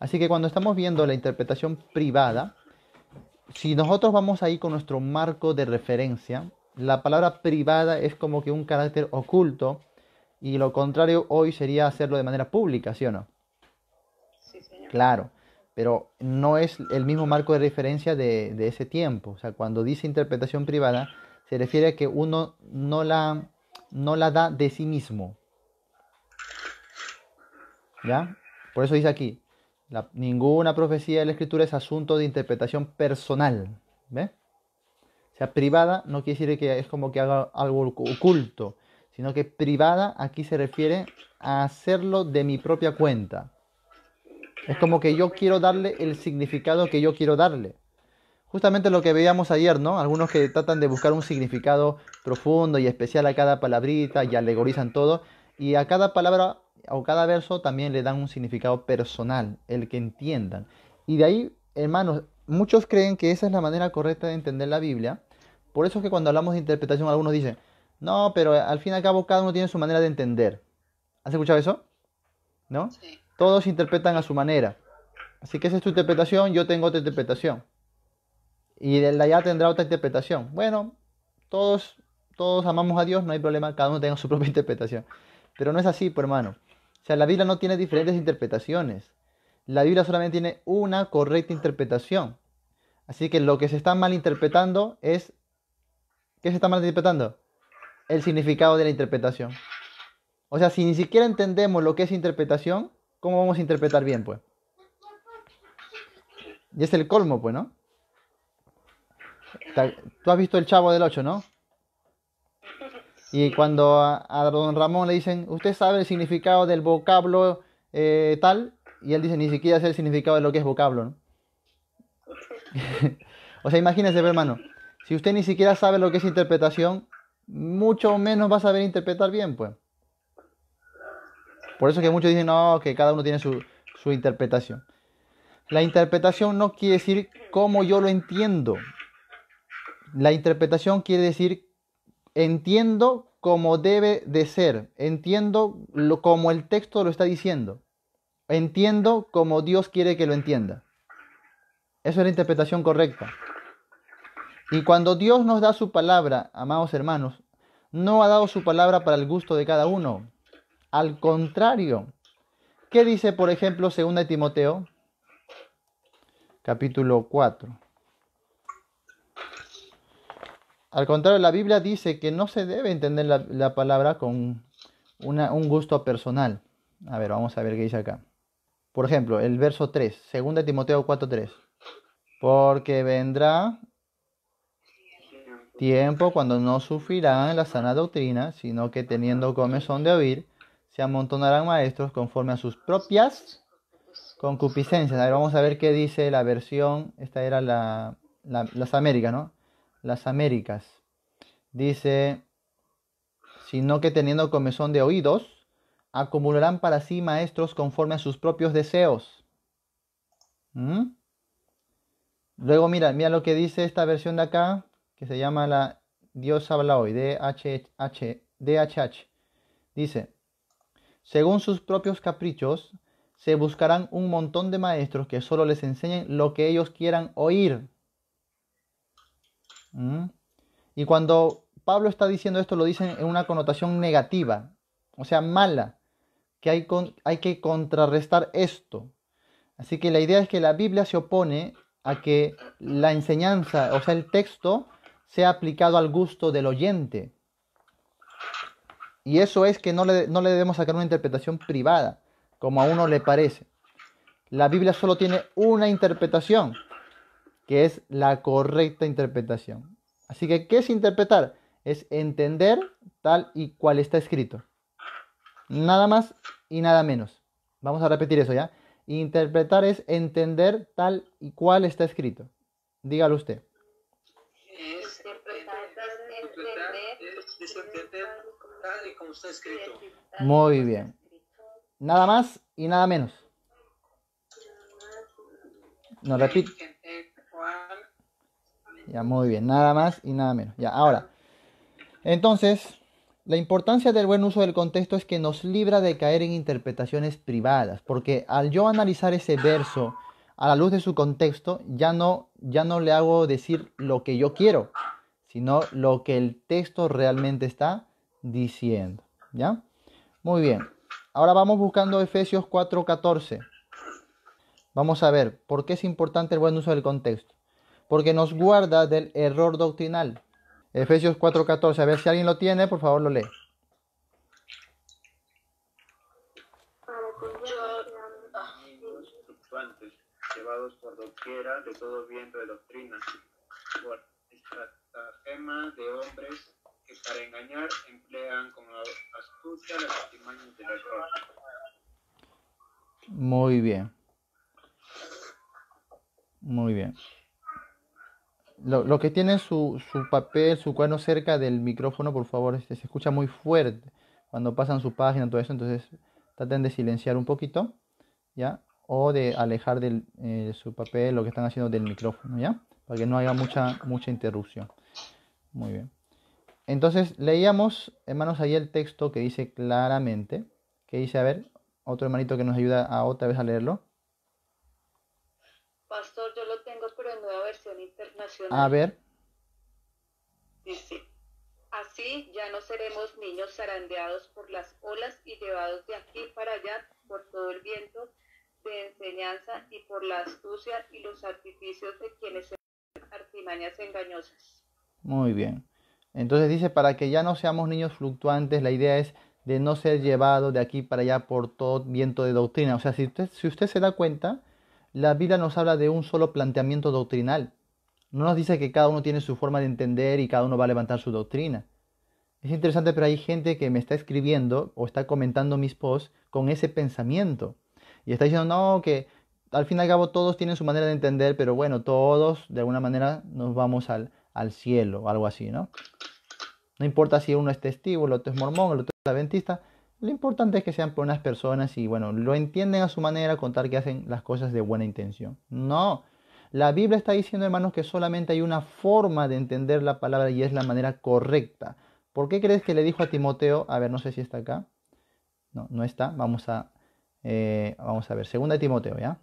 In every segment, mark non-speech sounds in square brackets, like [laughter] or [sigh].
Así que cuando estamos viendo la interpretación privada, si nosotros vamos ahí con nuestro marco de referencia, la palabra privada es como que un carácter oculto y lo contrario hoy sería hacerlo de manera pública, ¿sí o no? Sí, señor. Claro, pero no es el mismo marco de referencia de, ese tiempo. O sea, cuando dice interpretación privada, se refiere a que uno no la, no la da de sí mismo. ¿Ya? Por eso dice aquí, ninguna profecía de la escritura es asunto de interpretación personal. ¿Ve? O sea, privada no quiere decir que es como que haga algo oculto, sino que privada aquí se refiere a hacerlo de mi propia cuenta. Es como que yo quiero darle el significado que yo quiero darle. Justamente lo que veíamos ayer, ¿no? Algunos que tratan de buscar un significado profundo y especial a cada palabrita y alegorizan todo. Y a cada palabra o cada verso también le dan un significado personal, el que entiendan. Y de ahí, hermanos, muchos creen que esa es la manera correcta de entender la Biblia. Por eso es que cuando hablamos de interpretación algunos dicen, no, pero al fin y al cabo cada uno tiene su manera de entender. ¿Has escuchado eso? ¿No? Sí. Todos interpretan a su manera. Así que esa es tu interpretación, yo tengo otra interpretación. Y el de allá tendrá otra interpretación. Bueno, todos, todos amamos a Dios, no hay problema, cada uno tenga su propia [laughs] interpretación. Pero no es así, por pues, hermano. O sea, la Biblia no tiene diferentes interpretaciones. La Biblia solamente tiene una correcta interpretación. Así que lo que se está malinterpretando es... ¿Qué se está malinterpretando? El significado de la interpretación. O sea, si ni siquiera entendemos lo que es interpretación, ¿cómo vamos a interpretar bien, pues? Y es el colmo, pues, ¿no? ¿Tú has visto el Chavo del 8, no? Y cuando a, don Ramón le dicen, ¿usted sabe el significado del vocablo eh, tal? Y él dice, ni siquiera sé el significado de lo que es vocablo. ¿no? [laughs] o sea, imagínese, hermano, si usted ni siquiera sabe lo que es interpretación, mucho menos va a saber interpretar bien, pues. Por eso que muchos dicen, no, que cada uno tiene su, su interpretación. La interpretación no quiere decir cómo yo lo entiendo. La interpretación quiere decir entiendo como debe de ser, entiendo lo, como el texto lo está diciendo, entiendo como Dios quiere que lo entienda. Esa es la interpretación correcta. Y cuando Dios nos da su palabra, amados hermanos, no ha dado su palabra para el gusto de cada uno. Al contrario, ¿qué dice, por ejemplo, 2 Timoteo? Capítulo 4. Al contrario, la Biblia dice que no se debe entender la, palabra con un gusto personal. A ver, vamos a ver qué dice acá. Por ejemplo, el verso 3, 2 Timoteo 4:3. Porque vendrá tiempo cuando no sufrirán la sana doctrina, sino que teniendo comezón de oír, se amontonarán maestros conforme a sus propias concupiscencias. A ver, vamos a ver qué dice la versión, esta era la, la las Américas, ¿no? las Américas. Dice, sino que teniendo comezón de oídos, acumularán para sí maestros conforme a sus propios deseos. ¿Mm? Luego mira, mira lo que dice esta versión de acá, que se llama la Dios habla hoy, H DHH. Dice, según sus propios caprichos, se buscarán un montón de maestros que solo les enseñen lo que ellos quieran oír. Mm. Y cuando Pablo está diciendo esto, lo dicen en una connotación negativa, o sea, mala, que hay, que contrarrestar esto. Así que la idea es que la Biblia se opone a que la enseñanza, o sea, el texto, sea aplicado al gusto del oyente. Y eso es que no le, no le debemos sacar una interpretación privada, como a uno le parece. La Biblia solo tiene una interpretación que es la correcta interpretación. Así que, ¿qué es interpretar? Es entender tal y cual está escrito. Nada más y nada menos. Vamos a repetir eso ya. Interpretar es entender tal y cual está escrito. Dígalo usted. Está escrito. Muy bien. Nada más y nada menos. No, repite. Ya, muy bien, nada más y nada menos. Ya, ahora. Entonces, la importancia del buen uso del contexto es que nos libra de caer en interpretaciones privadas, porque al yo analizar ese verso a la luz de su contexto, ya no, ya no le hago decir lo que yo quiero, sino lo que el texto realmente está diciendo. ¿Ya? Muy bien. Ahora vamos buscando Efesios 4:14. Vamos a ver por qué es importante el buen uso del contexto porque nos guarda del error doctrinal. Efesios 4:14. A ver si alguien lo tiene, por favor lo lee. llevados por doquiera de todo viento de doctrina, por estratagemas de hombres que para engañar emplean como astucia las artimañas del error. Muy bien. Muy bien lo, que tiene su, papel, su cuerno cerca del micrófono, por favor, este, se escucha muy fuerte cuando pasan su página, todo eso, entonces traten de silenciar un poquito, ¿ya? O de alejar eh, de su papel lo que están haciendo del micrófono, ¿ya? Para que no haya mucha, mucha interrupción. Muy bien. Entonces leíamos, hermanos, ahí el texto que dice claramente, que dice, a ver, otro hermanito que nos ayuda a otra vez a leerlo. A ver. así ya no seremos niños zarandeados por las olas y llevados de aquí para allá por todo el viento de enseñanza y por la astucia y los artificios de quienes se artimañas engañosas. Muy bien. Entonces dice, para que ya no seamos niños fluctuantes, la idea es de no ser llevado de aquí para allá por todo viento de doctrina. O sea, si usted, si usted se da cuenta, la Biblia nos habla de un solo planteamiento doctrinal. No nos dice que cada uno tiene su forma de entender y cada uno va a levantar su doctrina. Es interesante, pero hay gente que me está escribiendo o está comentando mis posts con ese pensamiento. Y está diciendo, no, que al fin y al cabo todos tienen su manera de entender, pero bueno, todos de alguna manera nos vamos al, al cielo o algo así, ¿no? No importa si uno es testigo, el otro es mormón, el otro es adventista. Lo importante es que sean buenas personas y bueno, lo entienden a su manera contar que hacen las cosas de buena intención. No, la Biblia está diciendo, hermanos, que solamente hay una forma de entender la palabra y es la manera correcta. ¿Por qué crees que le dijo a Timoteo? A ver, no sé si está acá. No, no está. Vamos a, eh, vamos a ver. Segunda Timoteo, ¿ya?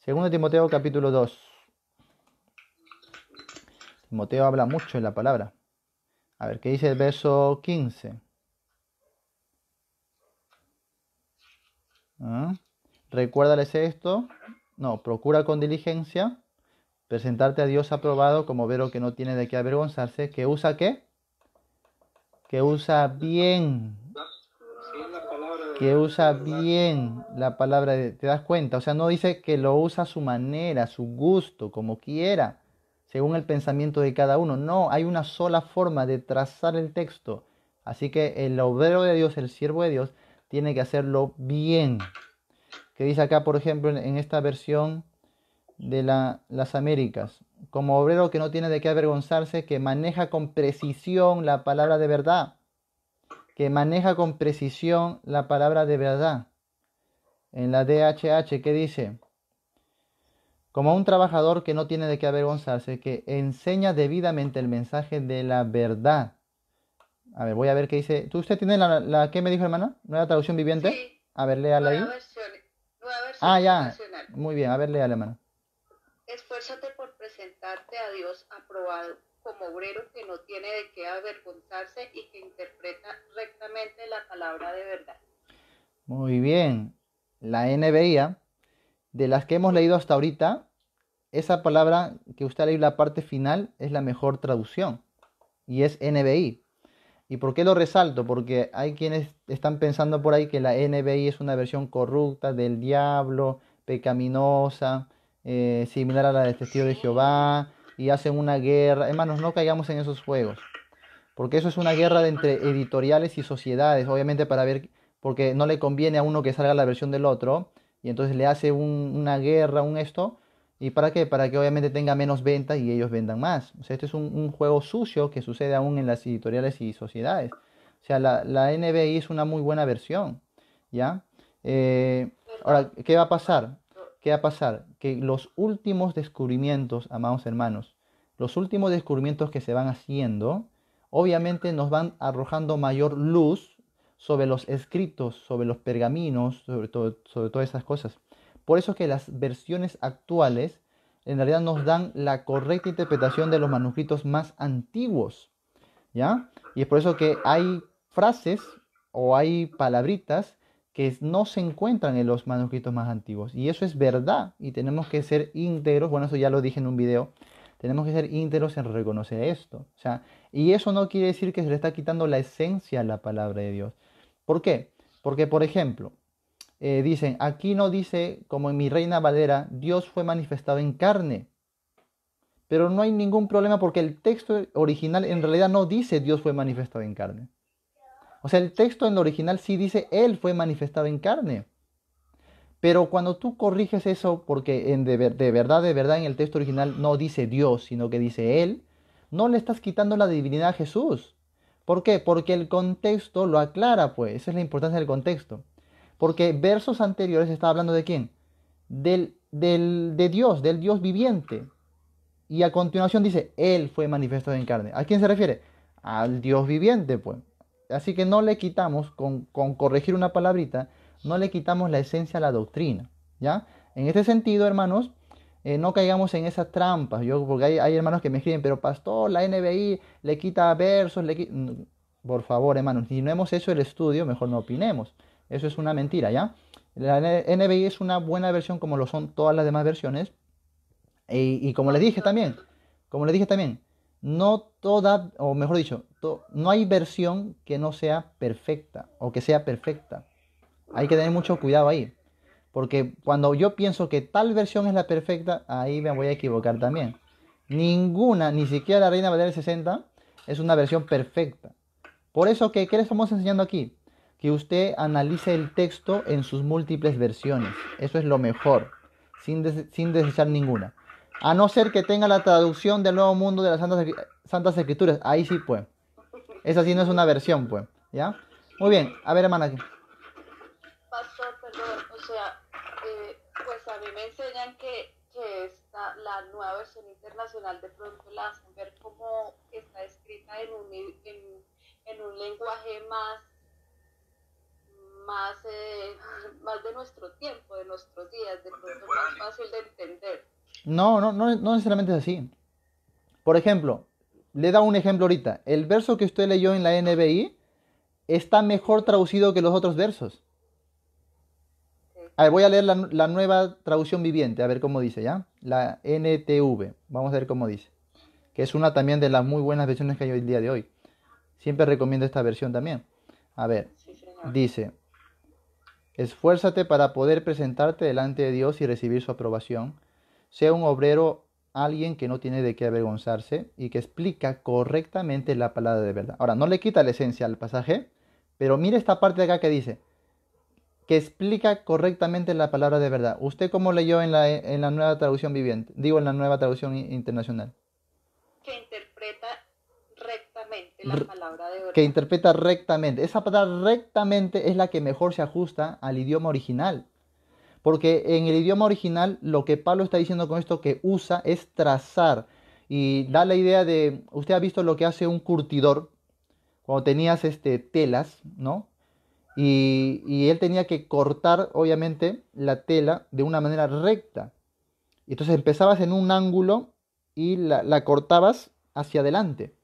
Segunda Timoteo, capítulo 2. Timoteo habla mucho en la palabra. A ver, ¿qué dice el verso 15? ¿Ah? Recuérdales esto, no, procura con diligencia presentarte a Dios aprobado como vero que no tiene de qué avergonzarse, que usa qué? Que usa bien. Que usa bien la palabra, de, ¿te das cuenta? O sea, no dice que lo usa a su manera, a su gusto, como quiera, según el pensamiento de cada uno. No, hay una sola forma de trazar el texto. Así que el obrero de Dios, el siervo de Dios, tiene que hacerlo bien que dice acá, por ejemplo, en, esta versión de las Américas, como obrero que no tiene de qué avergonzarse, que maneja con precisión la palabra de verdad, que maneja con precisión la palabra de verdad. En la DHH, que dice? Como un trabajador que no tiene de qué avergonzarse, que enseña debidamente el mensaje de la verdad. A ver, voy a ver qué dice. ¿Tú usted tiene la, que me dijo hermana? ¿Nueva traducción viviente? Sí. A ver, léala ahí ah, ya. Muy bien, a ver, la mano. Esfuérzate por presentarte a Dios aprobado como obrero que no tiene de qué avergonzarse y que interpreta rectamente la palabra de verdad. Muy bien. La NBI, ¿ah? de las que hemos leído hasta ahorita, esa palabra que usted ha leído la parte final es la mejor traducción y es NBI. ¿Y por qué lo resalto? Porque hay quienes están pensando por ahí que la NBI es una versión corrupta del diablo, pecaminosa, eh, similar a la del testigo de Jehová, y hacen una guerra. Hermanos, no caigamos en esos juegos. Porque eso es una guerra de entre editoriales y sociedades, obviamente para ver, porque no le conviene a uno que salga la versión del otro, y entonces le hace una guerra, un esto, ¿Y para qué? Para que obviamente tenga menos ventas y ellos vendan más. O sea, este es un, juego sucio que sucede aún en las editoriales y sociedades. O sea, la, NBI es una muy buena versión, ¿ya? Eh, ahora, ¿qué va a pasar? ¿Qué va a pasar? Que los últimos descubrimientos, amados hermanos, los últimos descubrimientos que se van haciendo, obviamente nos van arrojando mayor luz sobre los escritos, sobre los pergaminos, sobre, todo, sobre todas esas cosas. Por eso es que las versiones actuales en realidad nos dan la correcta interpretación de los manuscritos más antiguos. ¿Ya? Y es por eso que hay frases o hay palabritas que no se encuentran en los manuscritos más antiguos. Y eso es verdad. Y tenemos que ser íntegros. Bueno, eso ya lo dije en un video. Tenemos que ser íntegros en reconocer esto. O y eso no quiere decir que se le está quitando la esencia a la palabra de Dios. ¿Por qué? Porque, por ejemplo, eh, dicen, aquí no dice, como en mi Reina Valera, Dios fue manifestado en carne. Pero no hay ningún problema porque el texto original en realidad no dice Dios fue manifestado en carne. O sea, el texto en el original sí dice Él fue manifestado en carne. Pero cuando tú corriges eso, porque en de, de, verdad, de verdad en el texto original no dice Dios, sino que dice Él, no le estás quitando la divinidad a Jesús. ¿Por qué? Porque el contexto lo aclara, pues. Esa es la importancia del contexto. Porque versos anteriores está hablando de quién? Del, de Dios, del Dios viviente. Y a continuación dice, Él fue manifestado en carne. ¿A quién se refiere? Al Dios viviente, pues. Así que no le quitamos, con, corregir una palabrita, no le quitamos la esencia a la doctrina. ¿Ya? En este sentido, hermanos, eh, no caigamos en esas trampas. Yo, porque hay, hermanos que me escriben, pero pastor, la NBI le quita versos, le Por favor, hermanos, si no hemos hecho el estudio, mejor no opinemos. Eso es una mentira, ¿ya? La NBI es una buena versión como lo son todas las demás versiones. E, y, como les dije también, como les dije también, no toda, o mejor dicho, no hay versión que no sea perfecta o que sea perfecta. Hay que tener mucho cuidado ahí. Porque cuando yo pienso que tal versión es la perfecta, ahí me voy a equivocar también. Ninguna, ni siquiera la Reina Valera 60, es una versión perfecta. Por eso, que ¿qué les estamos enseñando aquí? que usted analice el texto en sus múltiples versiones. Eso es lo mejor, sin, sin desechar ninguna. A no ser que tenga la traducción del Nuevo Mundo de las Santas, Santas Escrituras. Ahí sí, pues. Esa sí no es una versión, pues. ¿Ya? Muy bien. A ver, hermana. Pastor, perdón. O sea, eh, pues a mí me enseñan que, la nueva versión internacional de pronto la hacen ver como está escrita en un, en un lenguaje más eh, [laughs] más, de nuestro tiempo, de nuestros días, de pronto más fácil de entender. No, no, no, no necesariamente es así. Por ejemplo, le da un ejemplo ahorita. El verso que usted leyó en la NBI está mejor traducido que los otros versos. A ver, voy a leer la, nueva traducción viviente, a ver cómo dice, ¿ya? La NTV, vamos a ver cómo dice. Que es una también de las muy buenas versiones que hay hoy el día de hoy. Siempre recomiendo esta versión también. A ver, dice, Esfuérzate para poder presentarte delante de Dios y recibir su aprobación. Sea un obrero alguien que no tiene de qué avergonzarse y que explica correctamente la palabra de verdad. Ahora, no le quita la esencia al pasaje, pero mire esta parte de acá que dice, que explica correctamente la palabra de verdad. ¿Usted cómo leyó en la, en la nueva traducción viviente? Digo, en la nueva traducción internacional. Que interpreta rectamente. Esa palabra rectamente es la que mejor se ajusta al idioma original. Porque en el idioma original lo que Pablo está diciendo con esto que usa es trazar. Y da la idea de, usted ha visto lo que hace un curtidor cuando tenías este, telas, ¿no? Y, él tenía que cortar, obviamente, la tela de una manera recta. Y entonces empezabas en un ángulo y la, la cortabas hacia adelante.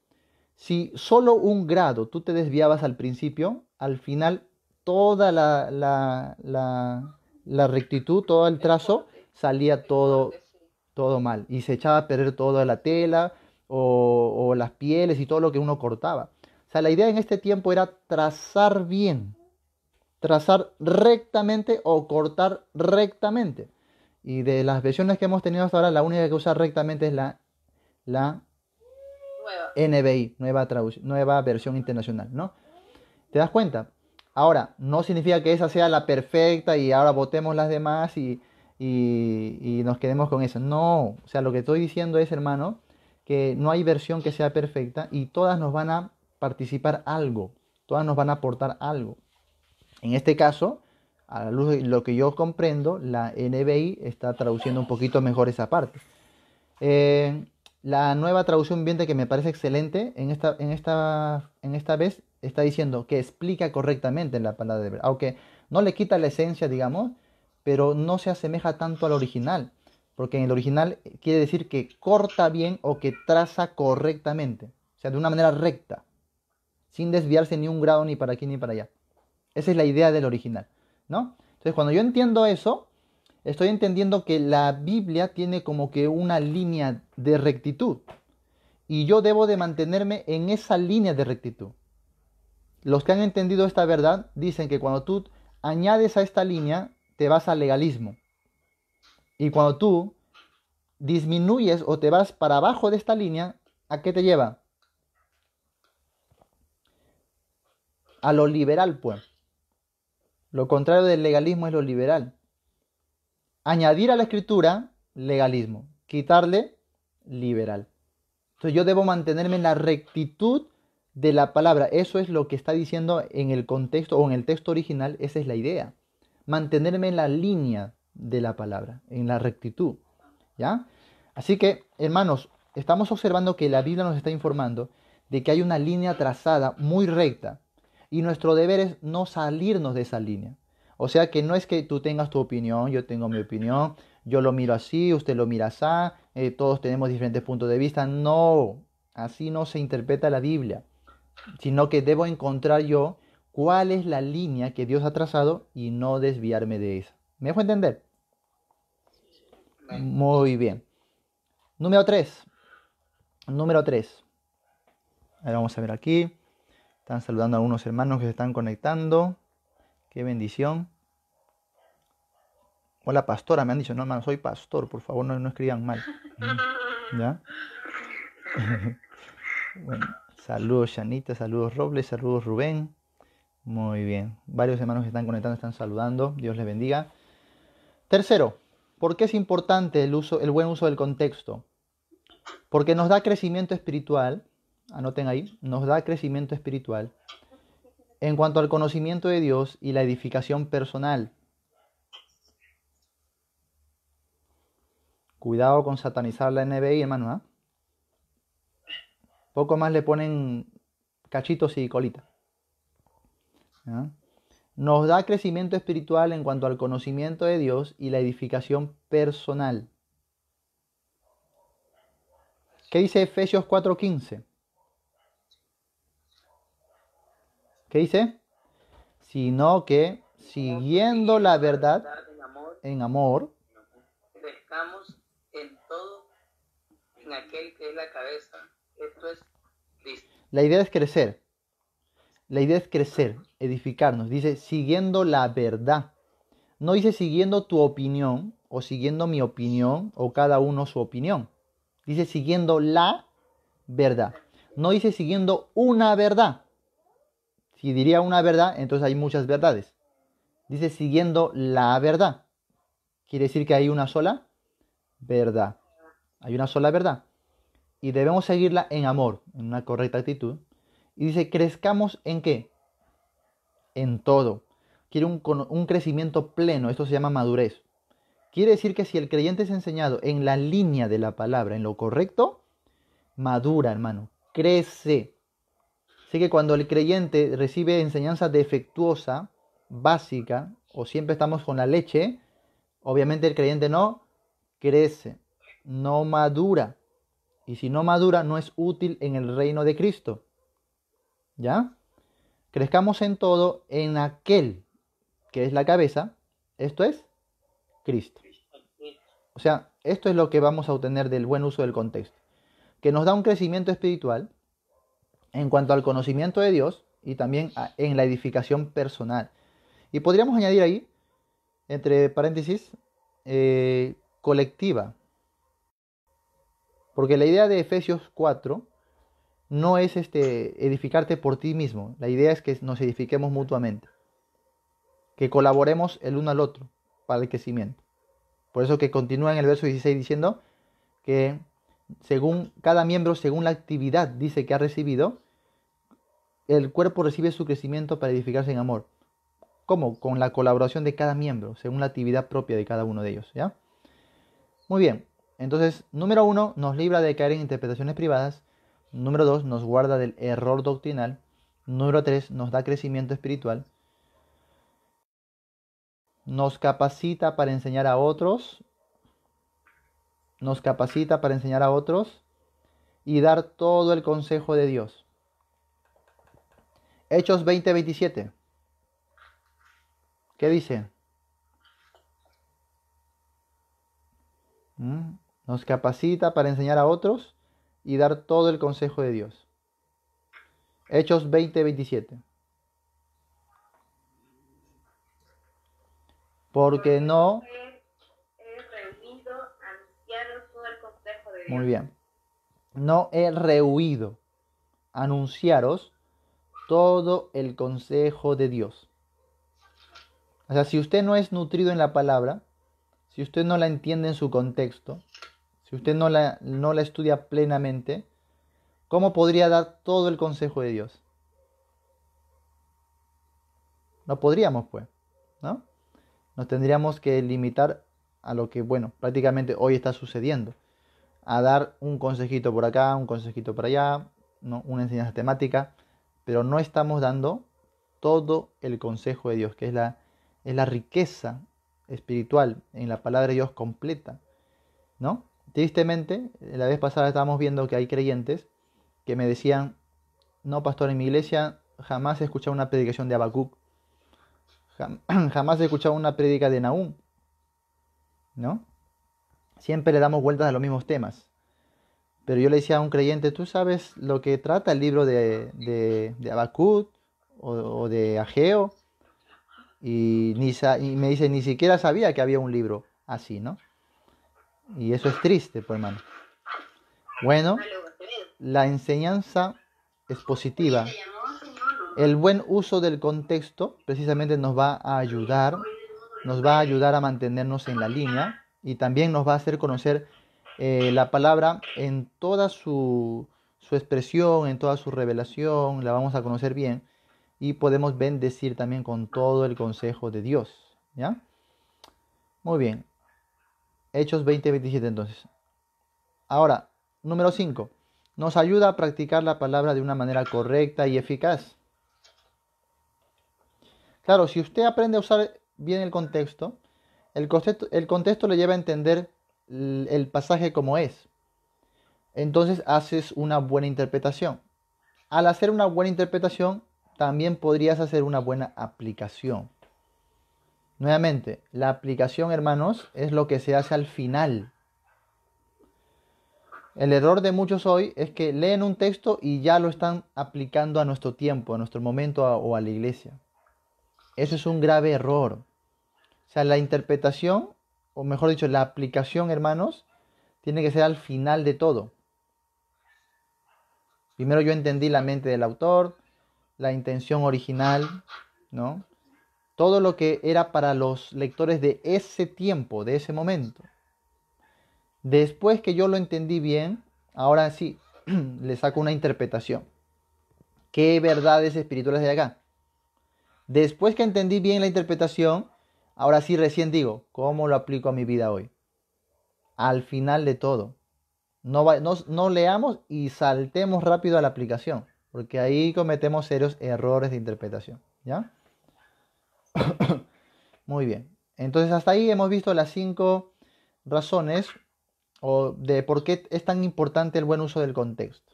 Si solo un grado tú te desviabas al principio, al final toda la, la, la, rectitud, todo el trazo, salía todo, todo mal y se echaba a perder toda la tela o, las pieles y todo lo que uno cortaba. O sea, la idea en este tiempo era trazar bien, trazar rectamente o cortar rectamente. Y de las versiones que hemos tenido hasta ahora, la única que usa rectamente es la, la Nueva. NBI, nueva, nueva versión internacional, ¿no? ¿Te das cuenta? Ahora, no significa que esa sea la perfecta y ahora votemos las demás y, nos quedemos con esa. No, o sea, lo que estoy diciendo es, hermano, que no hay versión que sea perfecta y todas nos van a participar algo, todas nos van a aportar algo. En este caso, a la luz de lo que yo comprendo, la NBI está traduciendo un poquito mejor esa parte. Eh, la nueva traducción viente que me parece excelente en esta, en esta, en esta vez está diciendo que explica correctamente la palabra de verdad. aunque no le quita la esencia, digamos, pero no se asemeja tanto al original, porque en el original quiere decir que corta bien o que traza correctamente, o sea, de una manera recta, sin desviarse ni un grado ni para aquí ni para allá. Esa es la idea del original, ¿no? Entonces, cuando yo entiendo eso, estoy entendiendo que la Biblia tiene como que una línea de rectitud. Y yo debo de mantenerme en esa línea de rectitud. Los que han entendido esta verdad dicen que cuando tú añades a esta línea, te vas al legalismo. Y cuando tú disminuyes o te vas para abajo de esta línea, ¿a qué te lleva? A lo liberal, pues. Lo contrario del legalismo es lo liberal añadir a la escritura legalismo, quitarle liberal. Entonces yo debo mantenerme en la rectitud de la palabra. Eso es lo que está diciendo en el contexto o en el texto original, esa es la idea. Mantenerme en la línea de la palabra, en la rectitud, ¿ya? Así que, hermanos, estamos observando que la Biblia nos está informando de que hay una línea trazada muy recta y nuestro deber es no salirnos de esa línea. O sea que no es que tú tengas tu opinión, yo tengo mi opinión, yo lo miro así, usted lo mira así, eh, todos tenemos diferentes puntos de vista. No, así no se interpreta la Biblia, sino que debo encontrar yo cuál es la línea que Dios ha trazado y no desviarme de esa. ¿Me a entender? Muy bien. Número 3. Número 3. Ahora vamos a ver aquí. Están saludando a algunos hermanos que se están conectando. Qué bendición. Hola, pastora, me han dicho, no, hermano, soy pastor, por favor, no, escriban mal. [laughs] ¿Ya? [laughs] saludos, Yanita, saludos, Robles, saludos, Rubén. Muy bien. Varios hermanos que están conectando, están saludando. Dios les bendiga. Tercero, ¿por qué es importante el, uso, el buen uso del contexto? Porque nos da crecimiento espiritual. Anoten ahí, nos da crecimiento espiritual en cuanto al conocimiento de Dios y la edificación personal. Cuidado con satanizar la NBI, hermano. ¿ah? Poco más le ponen cachitos y colita. ¿ah? Nos da crecimiento espiritual en cuanto al conocimiento de Dios y la edificación personal. ¿Qué dice Efesios 4:15? ¿Qué dice? Sino que siguiendo la verdad en amor, en todo en aquel que es la cabeza. Esto es La idea es crecer. La idea es crecer, edificarnos. Dice, siguiendo la verdad. No dice siguiendo tu opinión o siguiendo mi opinión o cada uno su opinión. Dice siguiendo la verdad. No dice siguiendo una verdad. Si diría una verdad, entonces hay muchas verdades. Dice siguiendo la verdad. Quiere decir que hay una sola verdad. Hay una sola verdad. Y debemos seguirla en amor, en una correcta actitud. Y dice, crezcamos en qué? En todo. Quiere un, un crecimiento pleno. Esto se llama madurez. Quiere decir que si el creyente es enseñado en la línea de la palabra, en lo correcto, madura, hermano. Crece. Así que cuando el creyente recibe enseñanza defectuosa, básica, o siempre estamos con la leche, obviamente el creyente no crece, no madura. Y si no madura, no es útil en el reino de Cristo. ¿Ya? Crezcamos en todo en aquel que es la cabeza, esto es Cristo. O sea, esto es lo que vamos a obtener del buen uso del contexto, que nos da un crecimiento espiritual en cuanto al conocimiento de Dios y también en la edificación personal. Y podríamos añadir ahí, entre paréntesis, eh, colectiva. Porque la idea de Efesios 4 no es este, edificarte por ti mismo, la idea es que nos edifiquemos mutuamente, que colaboremos el uno al otro para el crecimiento. Por eso que continúa en el verso 16 diciendo que según cada miembro, según la actividad dice que ha recibido, el cuerpo recibe su crecimiento para edificarse en amor. ¿Cómo? Con la colaboración de cada miembro, según la actividad propia de cada uno de ellos. ¿ya? Muy bien, entonces, número uno, nos libra de caer en interpretaciones privadas. Número dos, nos guarda del error doctrinal. Número tres, nos da crecimiento espiritual. Nos capacita para enseñar a otros. Nos capacita para enseñar a otros y dar todo el consejo de Dios. Hechos 20:27. ¿Qué dice? Mm, nos capacita para enseñar a otros y dar todo el consejo de Dios. Hechos 20:27. Porque no... Muy bien. No he rehuido anunciaros todo el consejo de Dios. O sea, si usted no es nutrido en la palabra, si usted no la entiende en su contexto, si usted no la, no la estudia plenamente, ¿cómo podría dar todo el consejo de Dios? No podríamos, pues, ¿no? Nos tendríamos que limitar a lo que, bueno, prácticamente hoy está sucediendo. A dar un consejito por acá, un consejito por allá, una enseñanza temática, pero no estamos dando todo el consejo de Dios, que es la, la riqueza espiritual en la palabra de Dios completa, ¿no? Tristemente, la vez pasada estábamos viendo que hay creyentes que me decían, no, pastor, en mi iglesia jamás he escuchado una predicación de Habacuc, [clears throat] jamás he escuchado una predica de Nahum, ¿no? Siempre le damos vueltas a los mismos temas. Pero yo le decía a un creyente, ¿tú sabes lo que trata el libro de, de, o, de Ageo? Y, ni, y me dice, ni siquiera sabía que había un libro así, ¿no? Y eso es triste, pues, hermano. Bueno, la enseñanza es positiva. El buen uso del contexto precisamente nos va a ayudar, nos va a ayudar a mantenernos en la línea y también nos va a hacer conocer eh, la palabra en toda su, expresión, en toda su revelación, la vamos a conocer bien y podemos bendecir también con todo el consejo de Dios. ¿Ya? Muy bien. Hechos 20, 27 entonces. Ahora, número 5. Nos ayuda a practicar la palabra de una manera correcta y eficaz. Claro, si usted aprende a usar bien el contexto, el contexto, el contexto le lleva a entender el pasaje como es. Entonces haces una buena interpretación. Al hacer una buena interpretación, también podrías hacer una buena aplicación. Nuevamente, la aplicación, hermanos, es lo que se hace al final. El error de muchos hoy es que leen un texto y ya lo están aplicando a nuestro tiempo, a nuestro momento o a la iglesia. Eso es un grave error. O sea, la interpretación o mejor dicho, la aplicación, hermanos, tiene que ser al final de todo. Primero yo entendí la mente del autor, la intención original, ¿no? Todo lo que era para los lectores de ese tiempo, de ese momento. Después que yo lo entendí bien, ahora sí, [clears throat] le saco una interpretación. ¿Qué verdades espirituales hay acá? Después que entendí bien la interpretación, Ahora sí, recién digo, ¿cómo lo aplico a mi vida hoy? Al final de todo. No, leamos y saltemos rápido a la aplicación, porque ahí cometemos serios errores de interpretación. ¿Ya? [coughs] Muy bien. Entonces hasta ahí hemos visto las cinco razones o de por qué es tan importante el buen uso del contexto.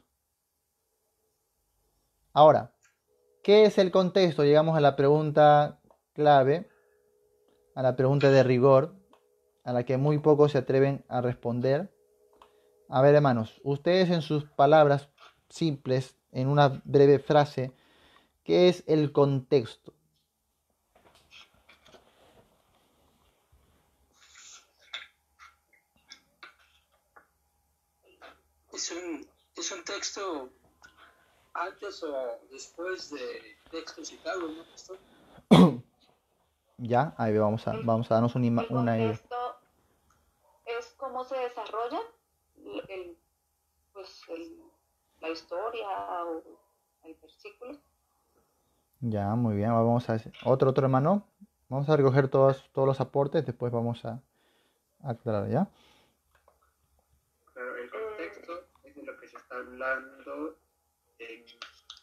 Ahora, ¿qué es el contexto? Llegamos a la pregunta clave a la pregunta de rigor, a la que muy pocos se atreven a responder. A ver, hermanos, ustedes en sus palabras simples, en una breve frase, ¿qué es el contexto? Es un, es un texto antes o después de texto citado, ¿no? [clears throat] Ya, ahí vamos a, vamos a darnos una ima, el una idea. Es cómo se desarrolla pues, la historia o el versículo. Ya, muy bien. Vamos a otro, otro hermano. Vamos a recoger todos, todos los aportes, después vamos a, aclarar, ¿ya? el contexto es de lo que se está hablando en,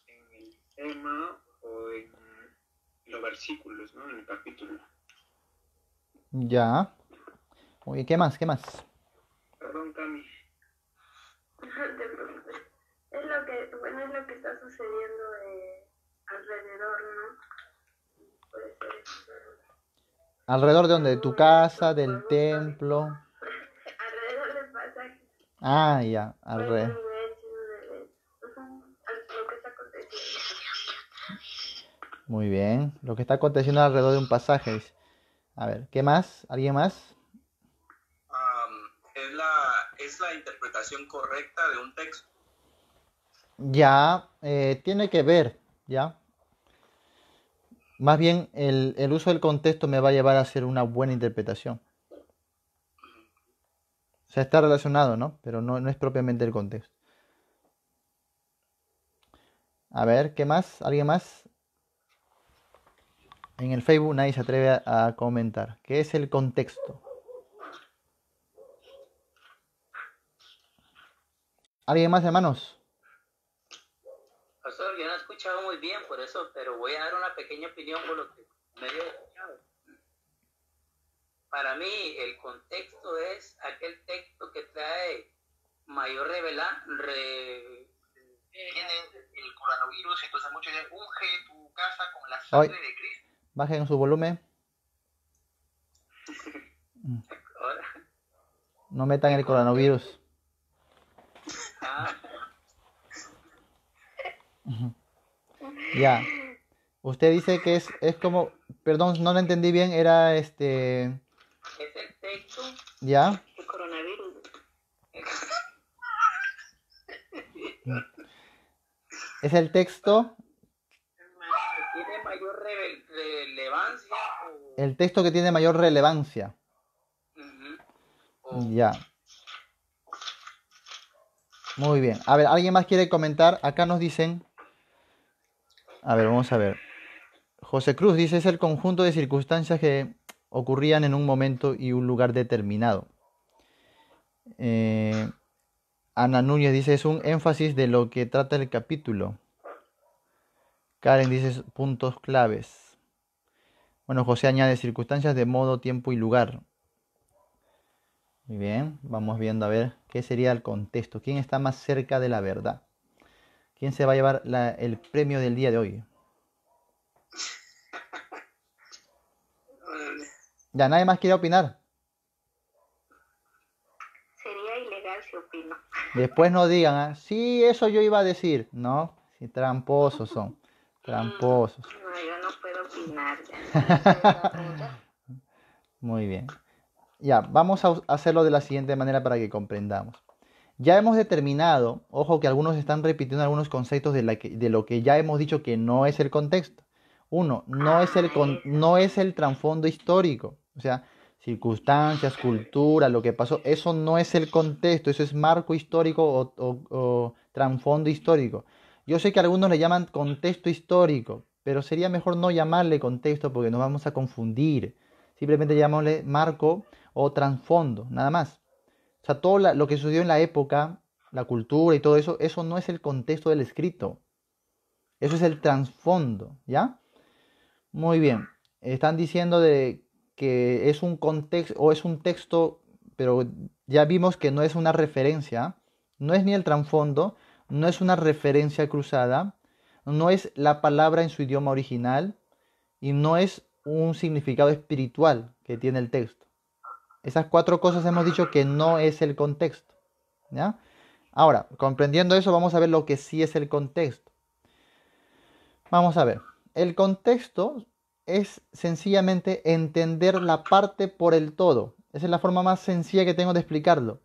en el tema o en los versículos, ¿no? En el capítulo. Ya. Oye, ¿qué más? ¿Qué más? Perdón, Cami. es lo que, bueno, es lo que está sucediendo alrededor, ¿no? Puede ser. ¿Alrededor de dónde? ¿De tu casa? ¿Del templo? alrededor del pasaje. Ah, ya, alrededor. Muy bien. Lo que está aconteciendo alrededor de un pasaje. es, A ver, ¿qué más? ¿Alguien más? es, la, interpretación correcta de un texto. Ya, eh, tiene que ver, ¿ya? Más bien, el, el uso del contexto me va a llevar a hacer una buena interpretación. O sea, está relacionado, ¿no? Pero no, no, es propiamente el contexto. A ver, ¿qué más? ¿Alguien más? en el Facebook nadie se atreve a, comentar, ¿Qué es el contexto. ¿Alguien más, hermanos? Pastor, yo no he escuchado muy bien por eso, pero voy a dar una pequeña opinión por lo que me dio escuchado. Para mí, el contexto es aquel texto que trae mayor revela, re, tiene eh, el coronavirus, entonces muchos dicen, unge tu casa con la sangre de Cristo. Bajen su volumen. No metan el coronavirus. Ah. ya. Usted dice que es, es como, perdón, no lo entendí bien, era este... Es el texto Ya. El coronavirus. Es el texto relevancia? El texto que tiene mayor relevancia. Ya. Muy bien. A ver, ¿alguien más quiere comentar? Acá nos dicen... A ver, vamos a ver. José Cruz dice es el conjunto de circunstancias que ocurrían en un momento y un lugar determinado. Eh, Ana Núñez dice es un énfasis de lo que trata el capítulo. Karen dice puntos claves. Bueno, José añade circunstancias de modo, tiempo y lugar. Muy bien, vamos viendo a ver qué sería el contexto. ¿Quién está más cerca de la verdad? ¿Quién se va a llevar el premio del día de hoy? [laughs] Ya nadie más quiere opinar. Sería ilegal si opino. Después no digan, ah, sí, eso yo iba a decir. No, si tramposos son. Tramposos. No, yo no puedo opinar [laughs] Muy bien. Ya, vamos a hacerlo de la siguiente manera para que comprendamos. Ya hemos determinado, ojo que algunos están repitiendo algunos conceptos de, de lo que ya hemos dicho que no es el contexto. Uno, no es el, no es el trasfondo histórico, o sea, circunstancias, cultura, lo que pasó, eso no es el contexto, eso es marco histórico o, o, o trasfondo histórico. Yo sé que algunos le llaman contexto histórico, pero sería mejor no llamarle contexto porque nos vamos a confundir. Simplemente llamémosle marco o trasfondo, nada más. O sea, todo lo que sucedió en la época, la cultura y todo eso, eso no es el contexto del escrito. Eso es el trasfondo, ¿ya? Muy bien. Están diciendo de que es un contexto o es un texto, pero ya vimos que no es una referencia, ¿ah? no es ni el trasfondo, no es una referencia cruzada, no es la palabra en su idioma original y no es un significado espiritual que tiene el texto. Esas cuatro cosas hemos dicho que no es el contexto. Ahora, comprendiendo eso, vamos a ver lo que sí es el contexto. Vamos a ver. El contexto es sencillamente entender la parte por el todo. Esa es la forma más sencilla que tengo de explicarlo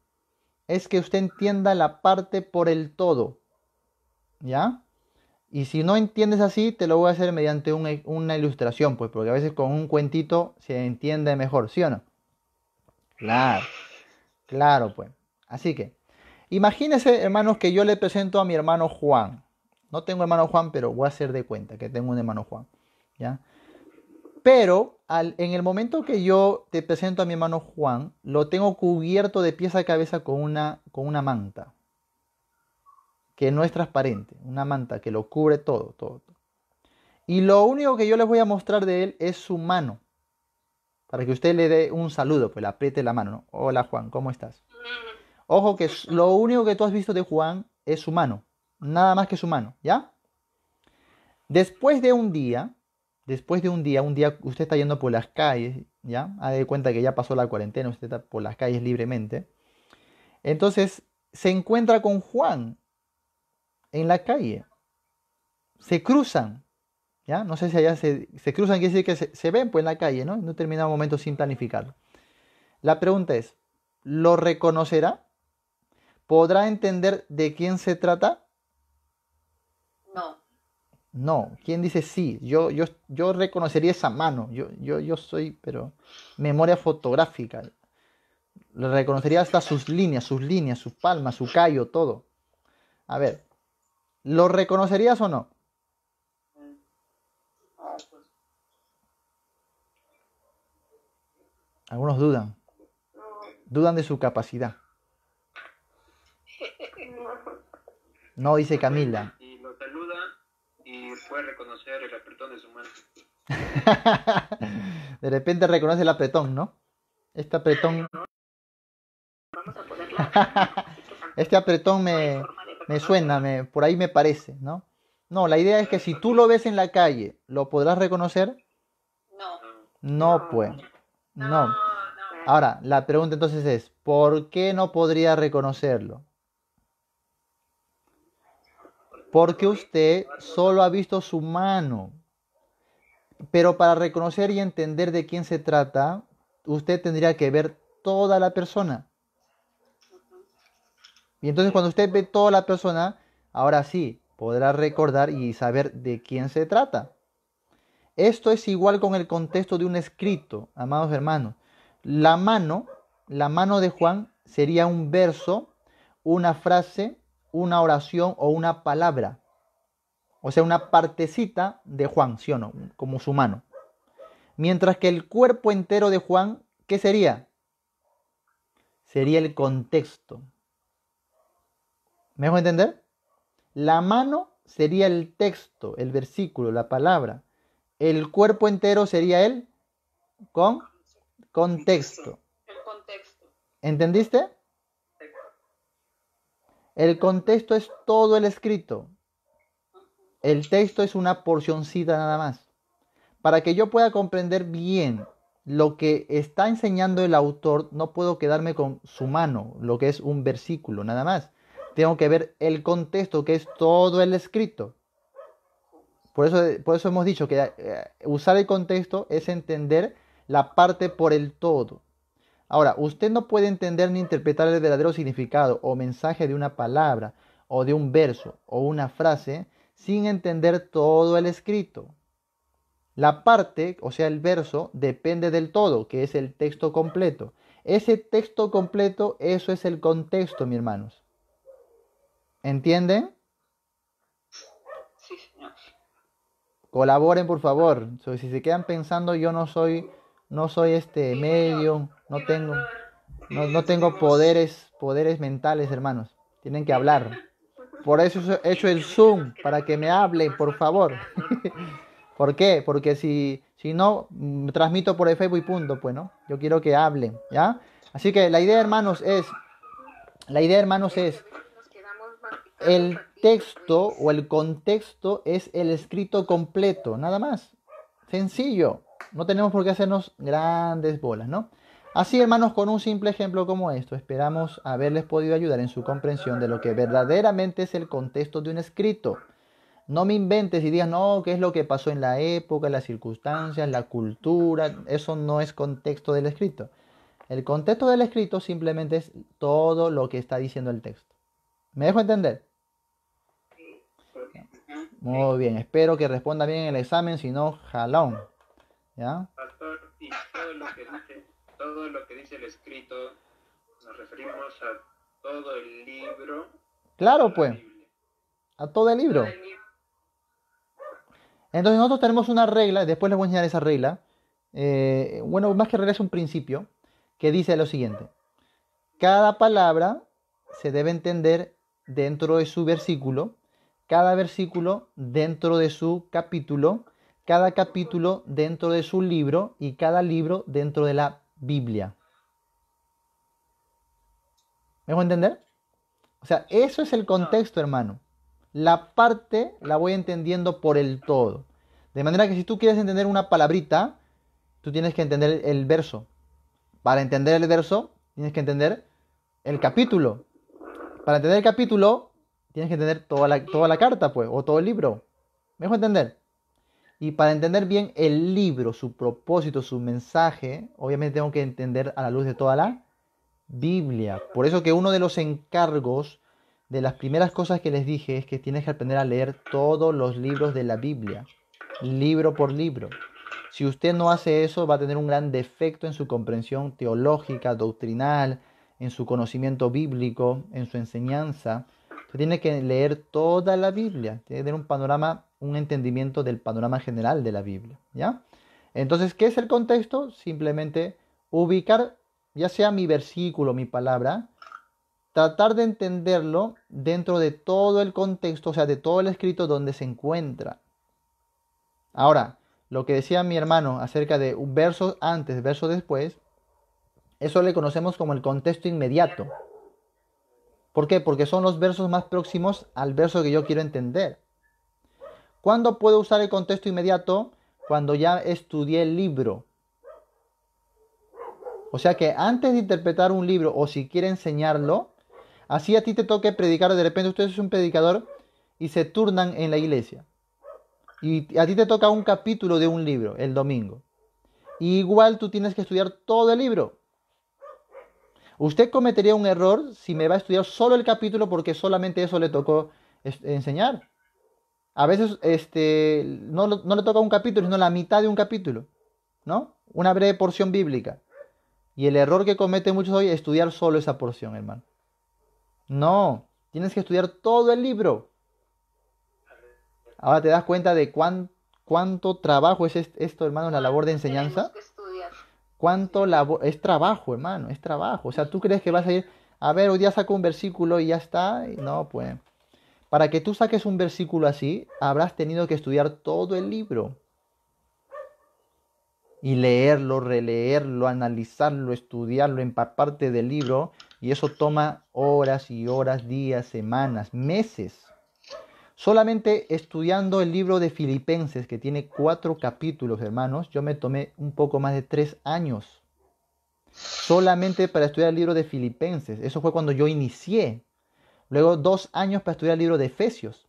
es que usted entienda la parte por el todo. ¿Ya? Y si no entiendes así, te lo voy a hacer mediante una ilustración, pues, porque a veces con un cuentito se entiende mejor, ¿sí o no? Claro, claro, pues. Así que, imagínese, hermanos, que yo le presento a mi hermano Juan. No tengo hermano Juan, pero voy a hacer de cuenta que tengo un hermano Juan, ¿ya? Pero en el momento que yo te presento a mi hermano Juan, lo tengo cubierto de pies a cabeza con una, con una manta, que no es transparente, una manta que lo cubre todo, todo, Y lo único que yo les voy a mostrar de él es su mano, para que usted le dé un saludo, pues le apriete la mano. Hola Juan, ¿cómo estás? Ojo que lo único que tú has visto de Juan es su mano, nada más que su mano, ¿ya? Después de un día, después de un día, un día usted está yendo por las calles, ¿ya? Ha de cuenta que ya pasó la cuarentena, usted está por las calles libremente. Entonces, se encuentra con Juan en la calle. Se cruzan, ¿ya? No sé si allá se, se cruzan, quiere decir que se, se, ven pues en la calle, ¿no? En un determinado momento sin planificarlo. La pregunta es, ¿lo reconocerá? ¿Podrá entender de quién se trata? No. No, ¿quién dice sí? Yo, yo, yo reconocería esa mano, yo, yo, yo soy, pero memoria fotográfica. Le reconocería hasta sus líneas, sus líneas, sus palmas, su callo, todo. A ver, ¿lo reconocerías o no? Algunos dudan. Dudan de su capacidad. [laughs] No, dice Camila. Pues, puede reconocer el apretón de su mano. [laughs] de repente reconoce el apretón, ¿no? Este apretón. [laughs] este apretón me, me suena, me, por ahí me parece, ¿no? No, la idea es que si tú lo ves en la calle, ¿lo podrás reconocer? No. No, pues. no. Ahora, la pregunta entonces es, ¿por qué no podría reconocerlo? porque usted solo ha visto su mano. Pero para reconocer y entender de quién se trata, usted tendría que ver toda la persona. Y entonces cuando usted ve toda la persona, ahora sí, podrá recordar y saber de quién se trata. Esto es igual con el contexto de un escrito, amados hermanos. La mano, la mano de Juan sería un verso, una frase, una oración o una palabra. O sea, una partecita de Juan, ¿sí o no? Como su mano. Mientras que el cuerpo entero de Juan, ¿qué sería? Sería el contexto. mejor entender? La mano sería el texto, el versículo, la palabra. El cuerpo entero sería el con contexto. El contexto. ¿Entendiste? El contexto es todo el escrito. El texto es una porcioncita nada más. Para que yo pueda comprender bien lo que está enseñando el autor, no puedo quedarme con su mano, lo que es un versículo nada más. Tengo que ver el contexto, que es todo el escrito. Por eso, por eso hemos dicho que eh, usar el contexto es entender la parte por el todo. Ahora, usted no puede entender ni interpretar el verdadero significado o mensaje de una palabra o de un verso o una frase sin entender todo el escrito. La parte, o sea, el verso, depende del todo, que es el texto completo. Ese texto completo, eso es el contexto, mis hermanos. ¿Entienden? Sí, señor. Colaboren, por favor. si se quedan pensando, yo no soy, no soy este medio no tengo, no, tengo poderes, poderes mentales, hermanos. Tienen que hablar. Por eso he hecho el Zoom, para que me hablen, por favor. [laughs] ¿Por qué? Porque si, si no, mm, transmito por el Facebook y punto, pues, ¿no? Yo quiero que hablen, ¿ya? Así que la idea, hermanos, es, la idea, hermanos, es, el texto o el contexto es el escrito completo, nada más. Sencillo. No tenemos por qué hacernos grandes bolas, ¿no? Así, hermanos, con un simple ejemplo como esto, esperamos haberles podido ayudar en su comprensión de lo que verdaderamente es el contexto de un escrito. No me inventes y digas, no, qué es lo que pasó en la época, las circunstancias, la cultura. Eso no es contexto del escrito. El contexto del escrito simplemente es todo lo que está diciendo el texto. ¿Me dejo entender? Muy bien, espero que responda bien el examen, si no, jalón. ¿Ya? Pastor, todo lo que todo lo que dice el escrito, nos referimos a todo el libro. Claro, pues. A todo el libro. Entonces nosotros tenemos una regla, después les voy a enseñar esa regla. Eh, bueno, más que regla es un principio que dice lo siguiente. Cada palabra se debe entender dentro de su versículo, cada versículo dentro de su capítulo, cada capítulo dentro de su libro y cada libro dentro de la Biblia. ¿Me entender? O sea, eso es el contexto, hermano. La parte la voy entendiendo por el todo. De manera que si tú quieres entender una palabrita, tú tienes que entender el verso. Para entender el verso, tienes que entender el capítulo. Para entender el capítulo, tienes que entender toda la, toda la carta, pues, o todo el libro. ¿Me entender? Y para entender bien el libro, su propósito, su mensaje, obviamente tengo que entender a la luz de toda la Biblia. Por eso que uno de los encargos, de las primeras cosas que les dije, es que tienes que aprender a leer todos los libros de la Biblia, libro por libro. Si usted no hace eso, va a tener un gran defecto en su comprensión teológica, doctrinal, en su conocimiento bíblico, en su enseñanza. Usted tiene que leer toda la Biblia, tiene que tener un panorama un entendimiento del panorama general de la Biblia, ¿ya? Entonces, ¿qué es el contexto? Simplemente ubicar ya sea mi versículo, mi palabra, tratar de entenderlo dentro de todo el contexto, o sea, de todo el escrito donde se encuentra. Ahora, lo que decía mi hermano acerca de un verso antes, verso después, eso le conocemos como el contexto inmediato. ¿Por qué? Porque son los versos más próximos al verso que yo quiero entender. ¿Cuándo puedo usar el contexto inmediato? Cuando ya estudié el libro. O sea que antes de interpretar un libro o si quiere enseñarlo, así a ti te toque predicar, de repente usted es un predicador y se turnan en la iglesia. Y a ti te toca un capítulo de un libro el domingo. igual tú tienes que estudiar todo el libro. Usted cometería un error si me va a estudiar solo el capítulo porque solamente eso le tocó enseñar. A veces este, no, le toca un capítulo, sino la mitad de un capítulo, ¿no? Una breve porción bíblica. Y el error que cometen muchos hoy es estudiar solo esa porción, hermano. No, tienes que estudiar todo el libro. Ahora te das cuenta de cuánto trabajo es esto, hermano, la labor de enseñanza. Cuánto labor, es trabajo, hermano, es trabajo. O sea, tú crees que vas a ir, a ver, hoy ya saco un versículo y ya está. no, pues para que tú saques un versículo así, habrás tenido que estudiar todo el libro. Y leerlo, releerlo, analizarlo, estudiarlo, en parte del libro. Y eso toma horas y horas, días, semanas, meses. Solamente estudiando el libro de Filipenses, que tiene cuatro capítulos, hermanos, yo me tomé un poco más de tres años. Solamente para estudiar el libro de Filipenses. Eso fue cuando yo inicié Luego dos años para estudiar el libro de Efesios.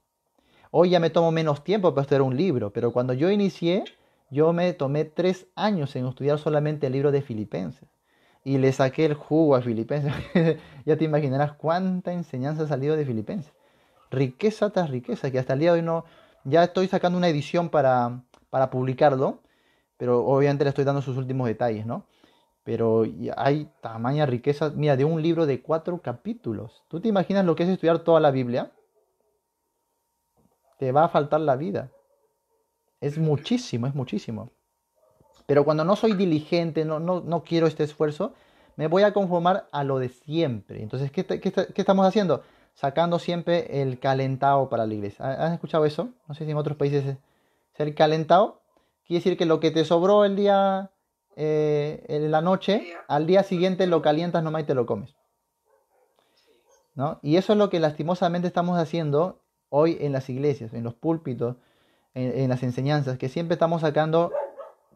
Hoy ya me tomo menos tiempo para estudiar un libro, pero cuando yo inicié, yo me tomé tres años en estudiar solamente el libro de Filipenses. Y le saqué el jugo a Filipenses. [laughs] ya te imaginarás cuánta enseñanza ha salido de Filipenses. Riqueza tras riqueza, que hasta el día de hoy no... Ya estoy sacando una edición para, para publicarlo, pero obviamente le estoy dando sus últimos detalles, ¿no? pero hay tamaña riqueza, mira, de un libro de cuatro capítulos. ¿Tú te imaginas lo que es estudiar toda la Biblia? Te va a faltar la vida. Es muchísimo, es muchísimo. Pero cuando no soy diligente, no, no, quiero este esfuerzo, me voy a conformar a lo de siempre. Entonces, ¿qué, qué, qué estamos haciendo? Sacando siempre el calentado para la iglesia. ¿Has escuchado eso? No sé si en otros países es el calentado. Quiere decir que lo que te sobró el día eh, en la noche, al día siguiente lo calientas nomás y te lo comes. ¿no? Y eso es lo que lastimosamente estamos haciendo hoy en las iglesias, en los púlpitos, en, las enseñanzas, que siempre estamos sacando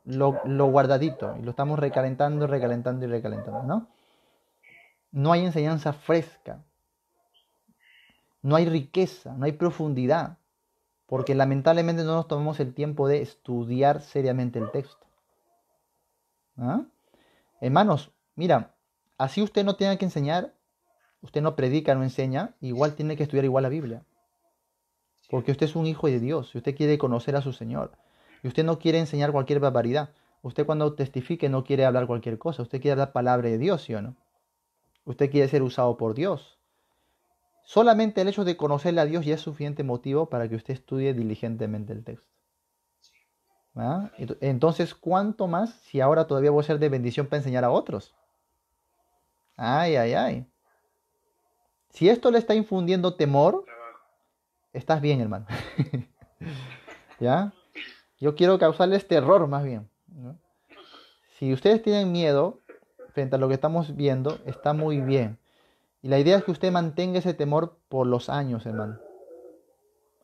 lo, guardadito y lo estamos recalentando, recalentando y recalentando, ¿no? No hay enseñanza fresca, no hay riqueza, no hay profundidad, porque lamentablemente no nos tomamos el tiempo de estudiar seriamente el texto. ¿Ah? Hermanos, mira, así usted no tiene que enseñar, usted no predica, no enseña, igual tiene que estudiar igual la Biblia. Porque usted es un hijo de Dios, y usted quiere conocer a su Señor, y usted no quiere enseñar cualquier barbaridad. Usted cuando testifique no quiere hablar cualquier cosa, usted quiere hablar palabra de Dios, ¿sí o no? Usted quiere ser usado por Dios. Solamente el hecho de conocerle a Dios ya es suficiente motivo para que usted estudie diligentemente el texto. ¿Ah? Entonces, ¿cuánto más si ahora todavía voy a ser de bendición para enseñar a otros? Ay, ay, ay. Si esto le está infundiendo temor, estás bien, hermano. [laughs] ¿Ya? Yo quiero causarles este terror más bien. Si ustedes tienen miedo frente a lo que estamos viendo, está muy bien. Y la idea es que usted mantenga ese temor por los años, hermano.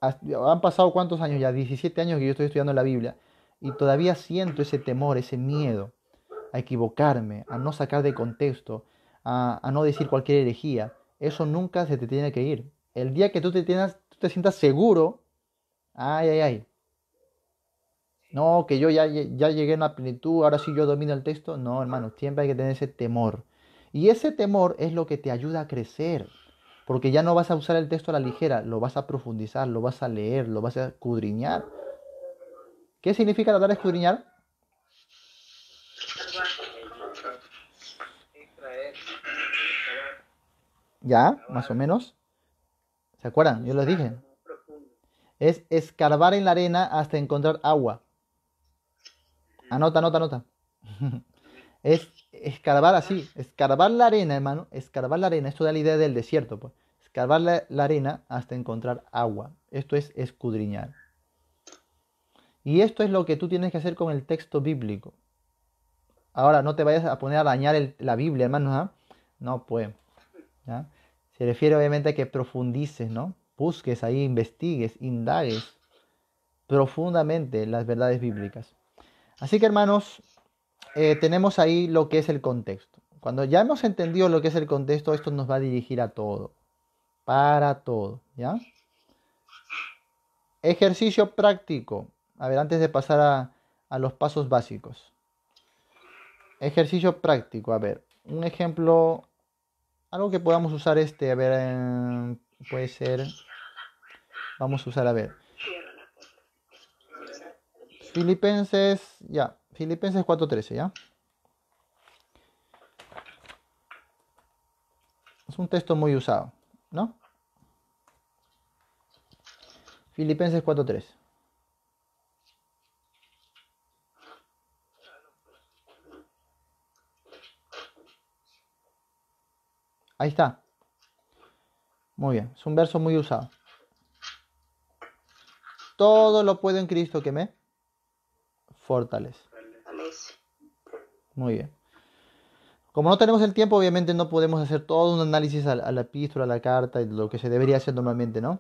Han pasado cuántos años ya, 17 años que yo estoy estudiando la Biblia y todavía siento ese temor, ese miedo a equivocarme, a no sacar de contexto, a, a no decir cualquier herejía. Eso nunca se te tiene que ir. El día que tú te, tienes, tú te sientas seguro, ay, ay, ay. No, que yo ya, ya llegué a la plenitud, ahora sí yo domino el texto. No, hermano, siempre hay que tener ese temor. Y ese temor es lo que te ayuda a crecer, porque ya no vas a usar el texto a la ligera, lo vas a profundizar, lo vas a leer, lo vas a escudriñar ¿Qué significa tratar de escudriñar? Ya, más o menos. ¿Se acuerdan? Yo les dije. Es escarbar en la arena hasta encontrar agua. Anota, anota, anota. [laughs] Es escarbar así, escarbar la arena, hermano, escarbar la arena. Esto da la idea del desierto, pues. Escarbar la arena hasta encontrar agua. Esto es escudriñar. Y esto es lo que tú tienes que hacer con el texto bíblico. Ahora, no te vayas a poner a dañar la Biblia, hermanos. ¿ah? No, pues. Se refiere obviamente a que profundices, ¿no? Busques ahí, investigues, indagues profundamente las verdades bíblicas. Así que, hermanos, eh, tenemos ahí lo que es el contexto. Cuando ya hemos entendido lo que es el contexto, esto nos va a dirigir a todo. Para todo, ¿ya? Ejercicio práctico. A ver, antes de pasar a, los pasos básicos. Ejercicio práctico, a ver, un ejemplo, algo que podamos usar este, a ver, puede ser, vamos a usar, a ver. Filipenses, ya, Filipenses 4.13, ya. Es un texto muy usado, ¿no? Filipenses 4.13. Ahí está. Muy bien, es un verso muy usado. Todo lo puedo en Cristo que me fortalece. Muy bien. Como no tenemos el tiempo, obviamente no podemos hacer todo un análisis a, la epístola, a la carta, y lo que se debería hacer normalmente, ¿no?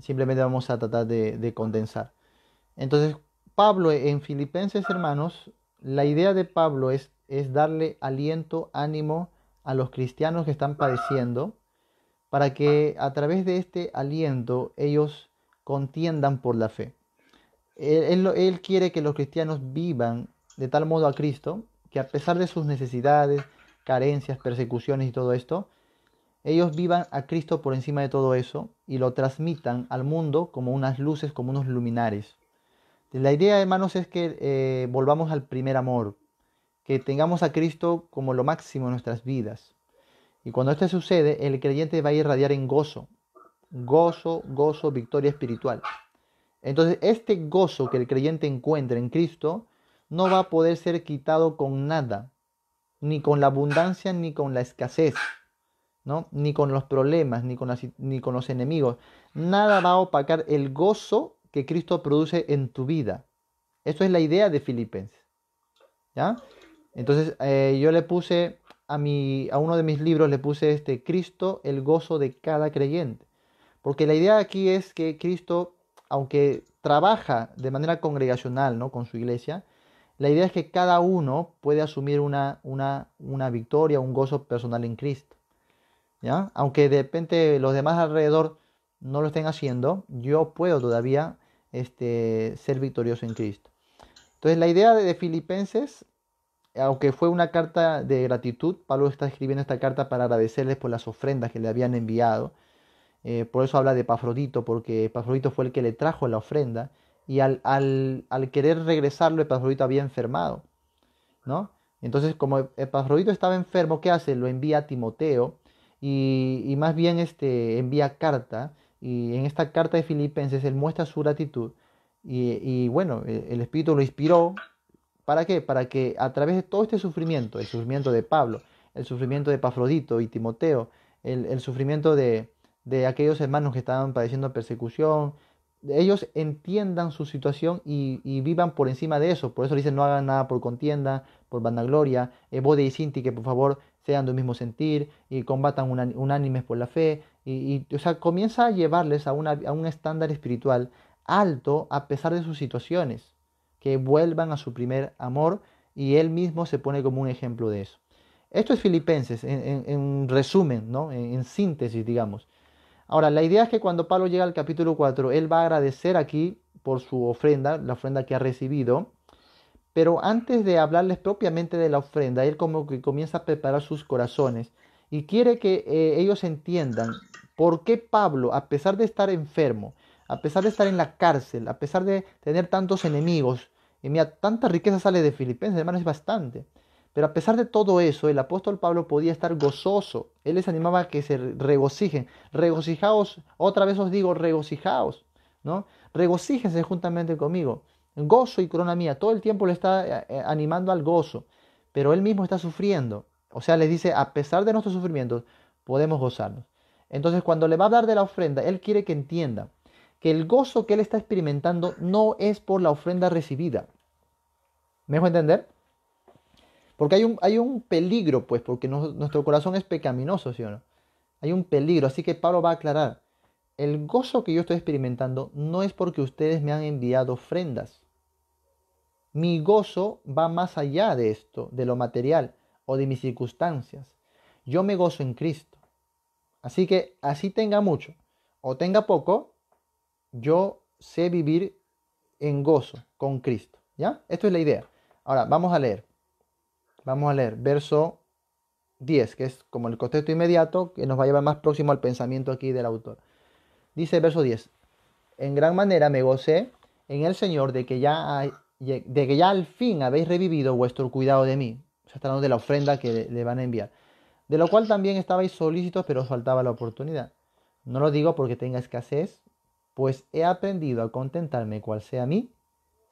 Simplemente vamos a tratar de, condensar. Entonces, Pablo en Filipenses, hermanos, la idea de Pablo es darle aliento, ánimo, a los cristianos que están padeciendo, para que a través de este aliento ellos contiendan por la fe. Él, quiere que los cristianos vivan de tal modo a Cristo que a pesar de sus necesidades, carencias, persecuciones y todo esto, ellos vivan a Cristo por encima de todo eso y lo transmitan al mundo como unas luces, como unos luminares. La idea, hermanos, es que eh, volvamos al primer amor, tengamos a Cristo como lo máximo en nuestras vidas. Y cuando esto sucede, el creyente va a irradiar en gozo, gozo, gozo, victoria espiritual. Entonces, este gozo que el creyente encuentra en Cristo no va a poder ser quitado con nada, ni con la abundancia, ni con la escasez, ¿no? ni con los problemas, ni con, ni con los enemigos. Nada va a opacar el gozo que Cristo produce en tu vida. Esto es la idea de Filipenses. ¿Ya? Entonces eh, yo le puse a, mi, a uno de mis libros, le puse este, Cristo, el gozo de cada creyente. Porque la idea aquí es que Cristo, aunque trabaja de manera congregacional ¿no? con su iglesia, la idea es que cada uno puede asumir una, una, una victoria, un gozo personal en Cristo. ¿ya? Aunque de repente los demás alrededor no lo estén haciendo, yo puedo todavía este, ser victorioso en Cristo. Entonces la idea de Filipenses aunque fue una carta de gratitud, Pablo está escribiendo esta carta para agradecerles por las ofrendas que le habían enviado. Eh, por eso habla de Pafrodito, porque Pafrodito fue el que le trajo la ofrenda y al, al, querer regresarlo, Pafrodito había enfermado. ¿no? Entonces, como Pafrodito estaba enfermo, ¿qué hace? Lo envía a Timoteo y, más bien este, envía carta. Y en esta carta de Filipenses él muestra su gratitud. Y, y bueno, el Espíritu lo inspiró ¿Para qué? Para que a través de todo este sufrimiento, el sufrimiento de Pablo, el sufrimiento de Pafrodito y Timoteo, el, sufrimiento de, aquellos hermanos que estaban padeciendo persecución, ellos entiendan su situación y, vivan por encima de eso. Por eso dicen no hagan nada por contienda, por vanagloria. Bode eh, y Sinti que por favor sean del mismo sentir y combatan unánimes por la fe. Y, o sea, comienza a llevarles a un estándar espiritual alto a pesar de sus situaciones que vuelvan a su primer amor y él mismo se pone como un ejemplo de eso. Esto es Filipenses, en, resumen, ¿no? En, síntesis, digamos. Ahora, la idea es que cuando Pablo llega al capítulo 4, él va a agradecer aquí por su ofrenda, la ofrenda que ha recibido, pero antes de hablarles propiamente de la ofrenda, él como que comienza a preparar sus corazones y quiere que eh, ellos entiendan por qué Pablo, a pesar de estar enfermo, a pesar de estar en la cárcel, a pesar de tener tantos enemigos, y mira, tanta riqueza sale de Filipenses, hermano, es bastante. Pero a pesar de todo eso, el apóstol Pablo podía estar gozoso. Él les animaba a que se regocijen. Regocijaos, otra vez os digo, regocijaos, ¿no? Regocíjense juntamente conmigo. Gozo y corona mía. Todo el tiempo le está eh, eh, animando al gozo. Pero él mismo está sufriendo. O sea, les dice, a pesar de nuestros sufrimientos, podemos gozarnos. Entonces, cuando le va a hablar de la ofrenda, él quiere que entienda que el gozo que él está experimentando no es por la ofrenda recibida. ¿Me dejo entender? Porque hay un, hay un peligro, pues, porque nuestro corazón es pecaminoso, ¿sí o no? Hay un peligro, así que Pablo va a aclarar. El gozo que yo estoy experimentando no es porque ustedes me han enviado ofrendas. Mi gozo va más allá de esto, de lo material o de mis circunstancias. Yo me gozo en Cristo. Así que así tenga mucho o tenga poco, yo sé vivir en gozo con Cristo. ¿Ya? Esto es la idea. Ahora, vamos a leer. Vamos a leer verso 10, que es como el contexto inmediato, que nos va a llevar más próximo al pensamiento aquí del autor. Dice verso 10, en gran manera me gocé en el Señor de que ya, de que ya al fin habéis revivido vuestro cuidado de mí. O sea, está hablando de la ofrenda que le, van a enviar. De lo cual también estabais solícitos, pero os faltaba la oportunidad. No lo digo porque tenga escasez, pues he aprendido a contentarme cual sea mi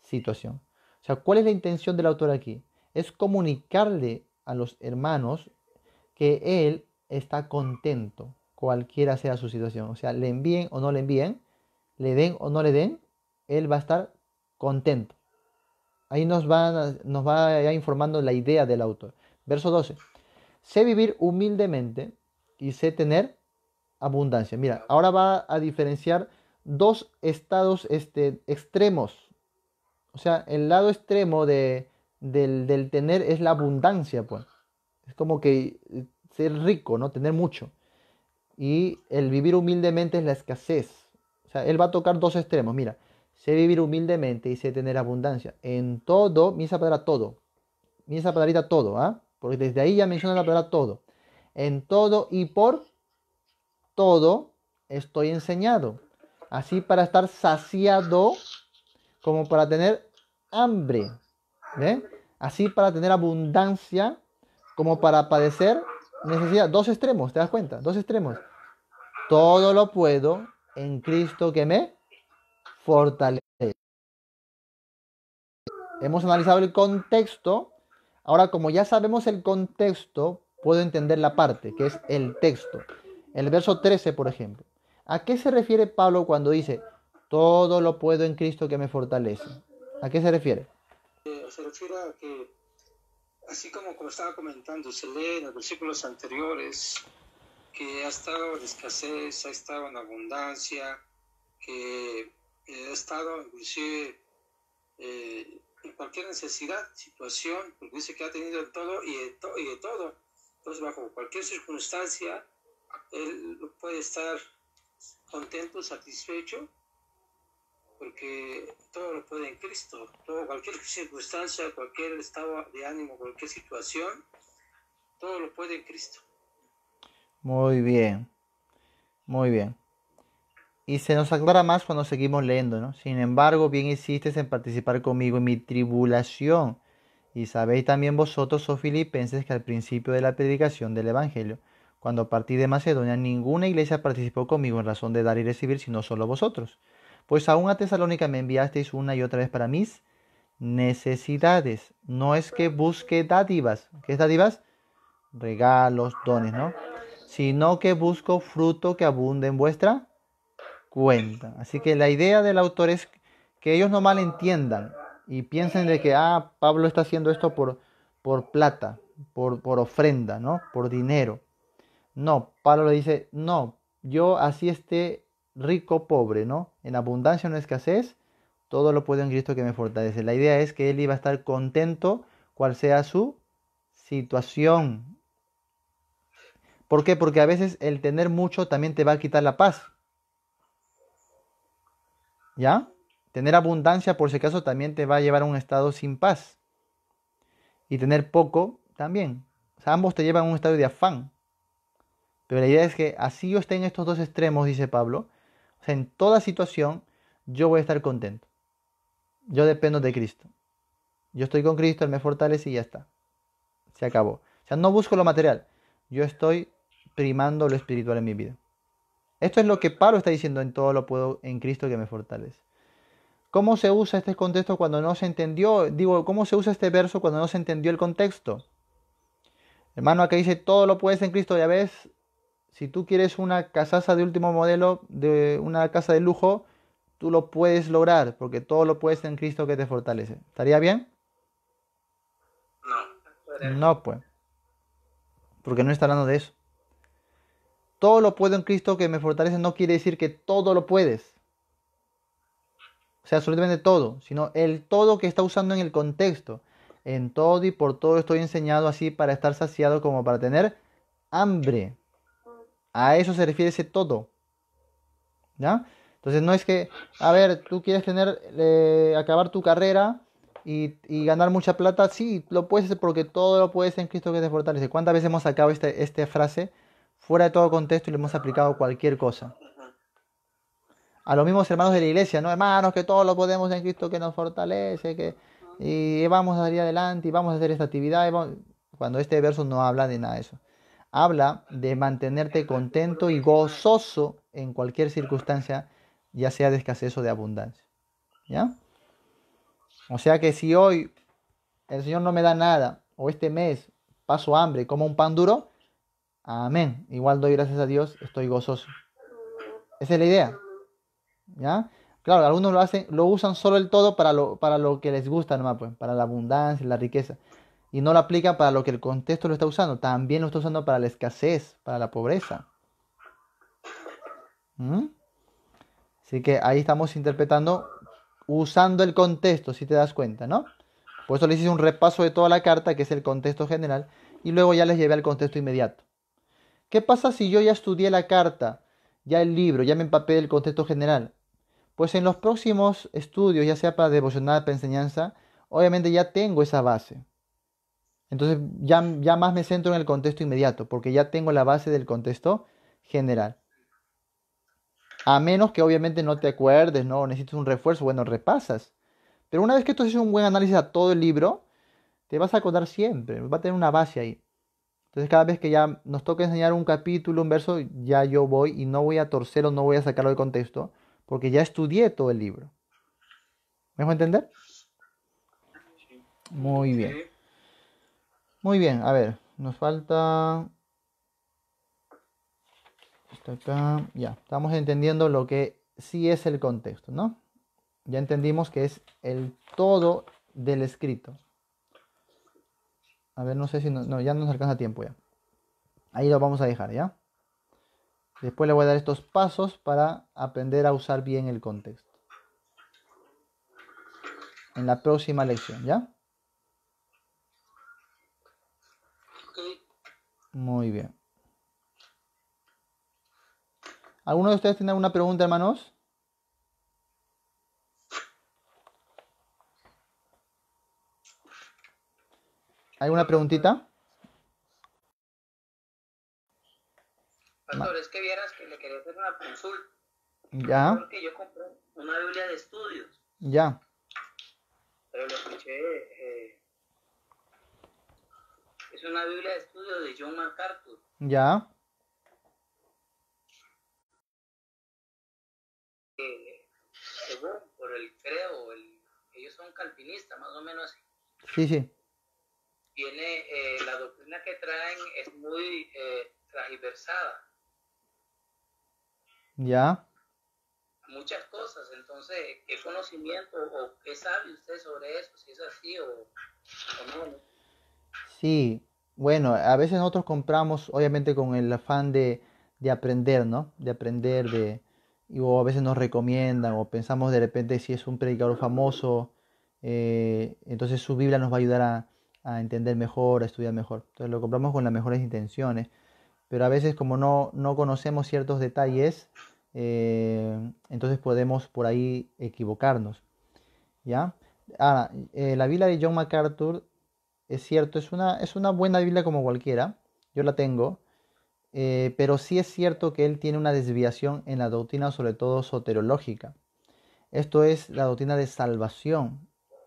situación. O sea, ¿cuál es la intención del autor aquí? Es comunicarle a los hermanos que él está contento, cualquiera sea su situación. O sea, le envíen o no le envíen, le den o no le den, él va a estar contento. Ahí nos va, nos va ya informando la idea del autor. Verso 12. Sé vivir humildemente y sé tener abundancia. Mira, ahora va a diferenciar dos estados este, extremos. O sea, el lado extremo de, del, tener es la abundancia, pues. Es como que eh, ser rico, ¿no? Tener mucho. Y el vivir humildemente es la escasez. O sea, él va a tocar dos extremos. Mira, sé vivir humildemente y sé tener abundancia. En todo, mira esa palabra todo. Mira esa palabra todo, ¿ah? Porque desde ahí ya menciona la palabra todo. En todo y por todo estoy enseñado así para estar saciado como para tener hambre, así para tener abundancia como para padecer necesidad. Dos extremos, ¿te das cuenta? Dos extremos. Todo lo puedo en Cristo que me fortalece. Hemos analizado el contexto. Ahora, como ya sabemos el contexto, puedo entender la parte, que es el texto. El verso 13, por ejemplo. ¿A qué se refiere Pablo cuando dice, todo lo puedo en Cristo que me fortalece? ¿A qué se refiere? Eh, se refiere a que, así como, como estaba comentando, se lee en los versículos anteriores, que ha estado en escasez, ha estado en abundancia, que ha estado inclusive eh, en cualquier necesidad, situación, porque dice que ha tenido todo y de, y de todo. Entonces, bajo cualquier circunstancia, él puede estar contento, satisfecho, porque todo lo puede en Cristo. Todo, cualquier circunstancia, cualquier estado de ánimo, cualquier situación, todo lo puede en Cristo. Muy bien, muy bien. Y se nos aclara más cuando seguimos leyendo, ¿no? Sin embargo, bien hiciste en participar conmigo en mi tribulación. Y sabéis también vosotros, oh filipenses, que al principio de la predicación del Evangelio, cuando partí de Macedonia, ninguna iglesia participó conmigo en razón de dar y recibir, sino solo vosotros. Pues aún a Tesalónica me enviasteis una y otra vez para mis necesidades. No es que busque dádivas. ¿Qué es dádivas? Regalos, dones, ¿no? Sino que busco fruto que abunde en vuestra cuenta. Así que la idea del autor es que ellos no malentiendan y piensen de que, ah, Pablo está haciendo esto por, por plata, por, por ofrenda, ¿no? Por dinero. No, Pablo le dice, no, yo así esté rico, pobre, ¿no? En abundancia, en escasez, todo lo puedo en Cristo que me fortalece. La idea es que él iba a estar contento cual sea su situación. ¿Por qué? Porque a veces el tener mucho también te va a quitar la paz. ¿Ya? Tener abundancia, por si acaso, también te va a llevar a un estado sin paz. Y tener poco también. O sea, ambos te llevan a un estado de afán. Pero la idea es que así yo esté en estos dos extremos, dice Pablo, o sea, en toda situación yo voy a estar contento. Yo dependo de Cristo. Yo estoy con Cristo, Él me fortalece y ya está. Se acabó. O sea, no busco lo material. Yo estoy primando lo espiritual en mi vida. Esto es lo que Pablo está diciendo en todo lo puedo en Cristo que me fortalece. ¿Cómo se usa este contexto cuando no se entendió? Digo, ¿cómo se usa este verso cuando no se entendió el contexto? Hermano, acá dice, todo lo puedes en Cristo, ya ves, si tú quieres una casaza de último modelo, de una casa de lujo, tú lo puedes lograr, porque todo lo puedes en Cristo que te fortalece. ¿Estaría bien? No. No, pues. Porque no está hablando de eso. Todo lo puedo en Cristo que me fortalece no quiere decir que todo lo puedes. O sea, absolutamente todo, sino el todo que está usando en el contexto. En todo y por todo estoy enseñado así para estar saciado como para tener hambre. A eso se refiere ese todo. ¿Ya? Entonces no es que, a ver, tú quieres tener, eh, acabar tu carrera y, ganar mucha plata, sí, lo puedes hacer porque todo lo puedes en Cristo que te fortalece. ¿Cuántas veces hemos sacado esta este frase fuera de todo contexto y le hemos aplicado cualquier cosa? A los mismos hermanos de la iglesia, ¿no? Hermanos, que todo lo podemos en Cristo que nos fortalece, que y vamos a salir adelante y vamos a hacer esta actividad. Cuando este verso no habla de nada de eso habla de mantenerte contento y gozoso en cualquier circunstancia, ya sea de escasez o de abundancia. ¿Ya? O sea que si hoy el Señor no me da nada, o este mes paso hambre, como un pan duro, amén. Igual doy gracias a Dios, estoy gozoso. Esa es la idea. ¿Ya? Claro, algunos lo hacen, lo usan solo el todo para lo, para lo que les gusta nomás, pues, para la abundancia, la riqueza y no lo aplica para lo que el contexto lo está usando, también lo está usando para la escasez, para la pobreza. ¿Mm? Así que ahí estamos interpretando usando el contexto, si te das cuenta, ¿no? Por eso le hice un repaso de toda la carta, que es el contexto general, y luego ya les llevé al contexto inmediato. ¿Qué pasa si yo ya estudié la carta, ya el libro, ya me empapé del contexto general? Pues en los próximos estudios, ya sea para devocionar, para enseñanza, obviamente ya tengo esa base. Entonces ya, más me centro en el contexto inmediato, porque ya tengo la base del contexto general. A menos que obviamente no te acuerdes, no necesites un refuerzo, bueno, repasas. Pero una vez que tú haces un buen análisis a todo el libro, te vas a acordar siempre, va a tener una base ahí. Entonces cada vez que ya nos toca enseñar un capítulo, un verso, ya yo voy y no voy a torcer o no voy a sacarlo del contexto, porque ya estudié todo el libro. ¿Me entender? Muy bien. Muy bien, a ver, nos falta... acá, ya, estamos entendiendo lo que sí es el contexto, ¿no? Ya entendimos que es el todo del escrito. A ver, no sé si... No, no ya nos alcanza tiempo ya. Ahí lo vamos a dejar, ¿ya? Después le voy a dar estos pasos para aprender a usar bien el contexto. En la próxima lección, ¿ya? Muy bien. ¿Alguno de ustedes tiene alguna pregunta, hermanos? ¿Alguna preguntita? Pastor, es que vieras que le quería hacer una consulta. Ya. Porque yo compré una Biblia de estudios. Ya. Pero lo escuché es una Biblia de estudio de John MacArthur. Ya. según por el creo, el, ellos son calvinistas, más o menos. Sí, sí. Tiene, eh, la doctrina que traen es muy eh, transversada. Ya. Muchas cosas, entonces, ¿qué conocimiento o qué sabe usted sobre eso? Si es así o, o no. Sí, bueno, a veces nosotros compramos, obviamente con el afán de, aprender, ¿no? De aprender, de, o a veces nos recomiendan, o pensamos de repente si es un predicador famoso, eh, entonces su Biblia nos va a ayudar a, entender mejor, a estudiar mejor. Entonces lo compramos con las mejores intenciones, pero a veces como no, no conocemos ciertos detalles, eh, entonces podemos por ahí equivocarnos, ¿ya? Ahora, eh, la Biblia de John MacArthur es cierto, es una, es una buena Biblia como cualquiera, yo la tengo, eh, pero sí es cierto que él tiene una desviación en la doctrina, sobre todo soterológica. Esto es la doctrina de salvación.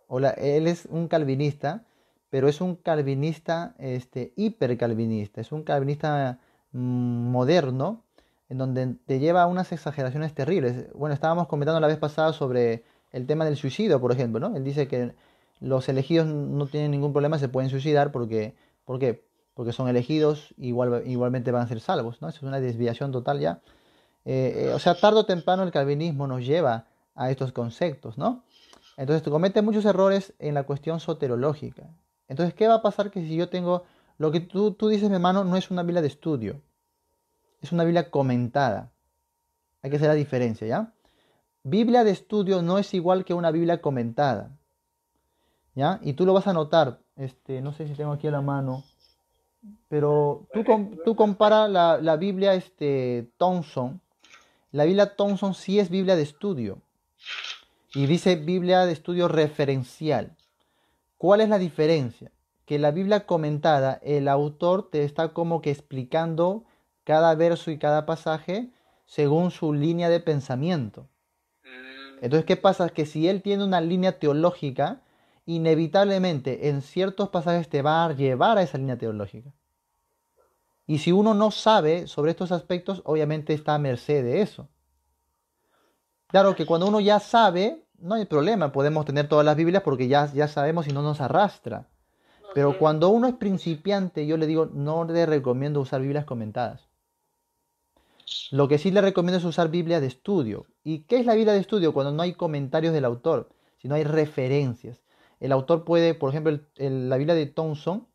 O él es un calvinista, pero es un calvinista este, hipercalvinista, es un calvinista mm, moderno, en donde te lleva a unas exageraciones terribles. Bueno, estábamos comentando la vez pasada sobre el tema del suicidio, por ejemplo, ¿no? Él dice que los elegidos no tienen ningún problema, se pueden suicidar porque, ¿por Porque son elegidos, igual, igualmente van a ser salvos, ¿no? es una desviación total ya. Eh, eh, o sea, tarde o temprano el calvinismo nos lleva a estos conceptos, ¿no? Entonces, comete muchos errores en la cuestión soterológica. Entonces, ¿qué va a pasar que si yo tengo... Lo que tú, tú dices, mi hermano, no es una Biblia de estudio. Es una Biblia comentada. Hay que hacer la diferencia, ¿ya? Biblia de estudio no es igual que una Biblia comentada. Y tú lo vas a notar, este, no sé si tengo aquí a la mano, pero tú, tú compara la, Biblia este, Thompson, la Biblia Thompson sí es Biblia de estudio, y dice Biblia de estudio referencial. ¿Cuál es la diferencia? Que la Biblia comentada, el autor te está como que explicando cada verso y cada pasaje según su línea de pensamiento. Mm. Entonces, ¿qué pasa? Que si él tiene una línea teológica, inevitablemente en ciertos pasajes te va a llevar a esa línea teológica. Y si uno no sabe sobre estos aspectos, obviamente está a merced de eso. Claro que cuando uno ya sabe, no hay problema, podemos tener todas las Biblias porque ya, ya sabemos y no nos arrastra. Pero cuando uno es principiante, yo le digo, no le recomiendo usar Biblias comentadas. Lo que sí le recomiendo es usar Biblia de estudio. ¿Y qué es la Biblia de estudio? Cuando no hay comentarios del autor, sino hay referencias. El autor puede, por ejemplo, la Biblia de Thomson,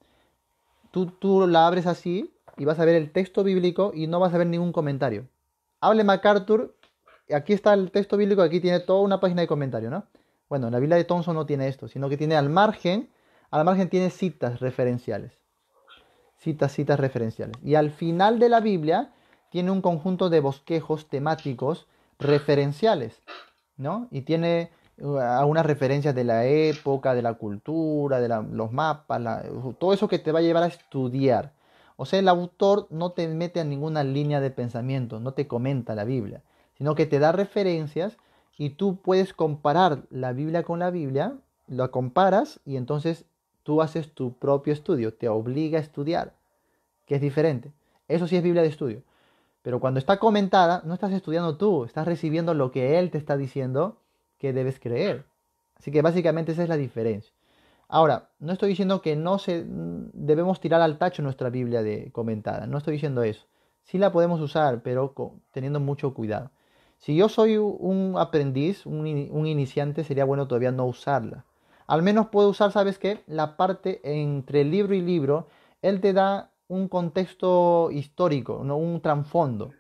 tú, tú la abres así y vas a ver el texto bíblico y no vas a ver ningún comentario. Hable MacArthur, aquí está el texto bíblico, aquí tiene toda una página de comentario, ¿no? Bueno, la Biblia de Thomson no tiene esto, sino que tiene al margen, al margen tiene citas referenciales. Citas, citas referenciales. Y al final de la Biblia tiene un conjunto de bosquejos temáticos referenciales, ¿no? Y tiene a unas referencias de la época, de la cultura, de los mapas, todo eso que te va a llevar a estudiar. O sea, el autor no te mete a ninguna línea de pensamiento, no te comenta la Biblia, sino que te da referencias y tú puedes comparar la Biblia con la Biblia, la comparas y entonces tú haces tu propio estudio, te obliga a estudiar, que es diferente. Eso sí es Biblia de estudio. Pero cuando está comentada, no estás estudiando tú, estás recibiendo lo que él te está diciendo que debes creer. Así que básicamente esa es la diferencia. Ahora, no estoy diciendo que no se debemos tirar al tacho nuestra Biblia de comentada, no estoy diciendo eso. Sí la podemos usar, pero teniendo mucho cuidado. Si yo soy un aprendiz, un, iniciante, sería bueno todavía no usarla. Al menos puedo usar, ¿sabes qué? La parte entre libro y libro, él te da un contexto histórico, ¿no? un trasfondo.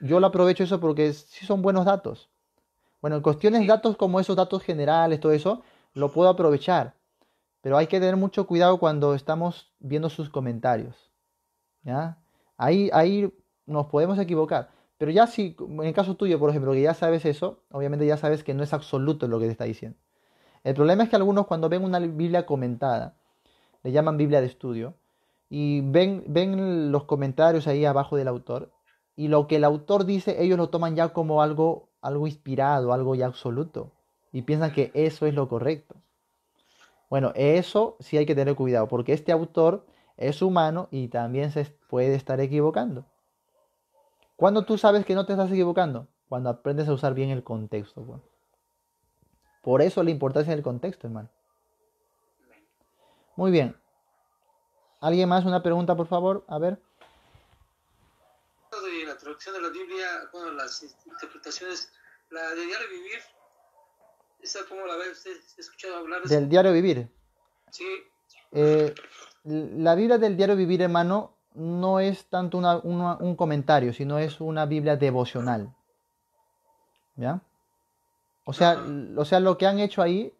Yo lo aprovecho eso porque sí son buenos datos. Bueno, en cuestiones datos como esos datos generales, todo eso, lo puedo aprovechar. Pero hay que tener mucho cuidado cuando estamos viendo sus comentarios. ¿ya? Ahí, ahí nos podemos equivocar. Pero ya si, en el caso tuyo, por ejemplo, que ya sabes eso, obviamente ya sabes que no es absoluto lo que te está diciendo. El problema es que algunos cuando ven una Biblia comentada, le llaman Biblia de estudio, y ven, ven los comentarios ahí abajo del autor, y lo que el autor dice ellos lo toman ya como algo algo inspirado, algo ya absoluto, y piensan que eso es lo correcto. Bueno, eso sí hay que tener cuidado, porque este autor es humano y también se puede estar equivocando. Cuando tú sabes que no te estás equivocando, cuando aprendes a usar bien el contexto. Por eso la importancia del contexto, hermano. Muy bien. ¿Alguien más una pregunta, por favor? A ver traducción de la Biblia, bueno, las interpretaciones, la del Diario Vivir, ¿esa cómo la ve usted? escuchado hablar de Del Diario Vivir. Sí. Eh, la Biblia del Diario Vivir, hermano, no es tanto una, un comentario, sino es una Biblia devocional. ¿Ya? O sea, o sea, lo que han hecho ahí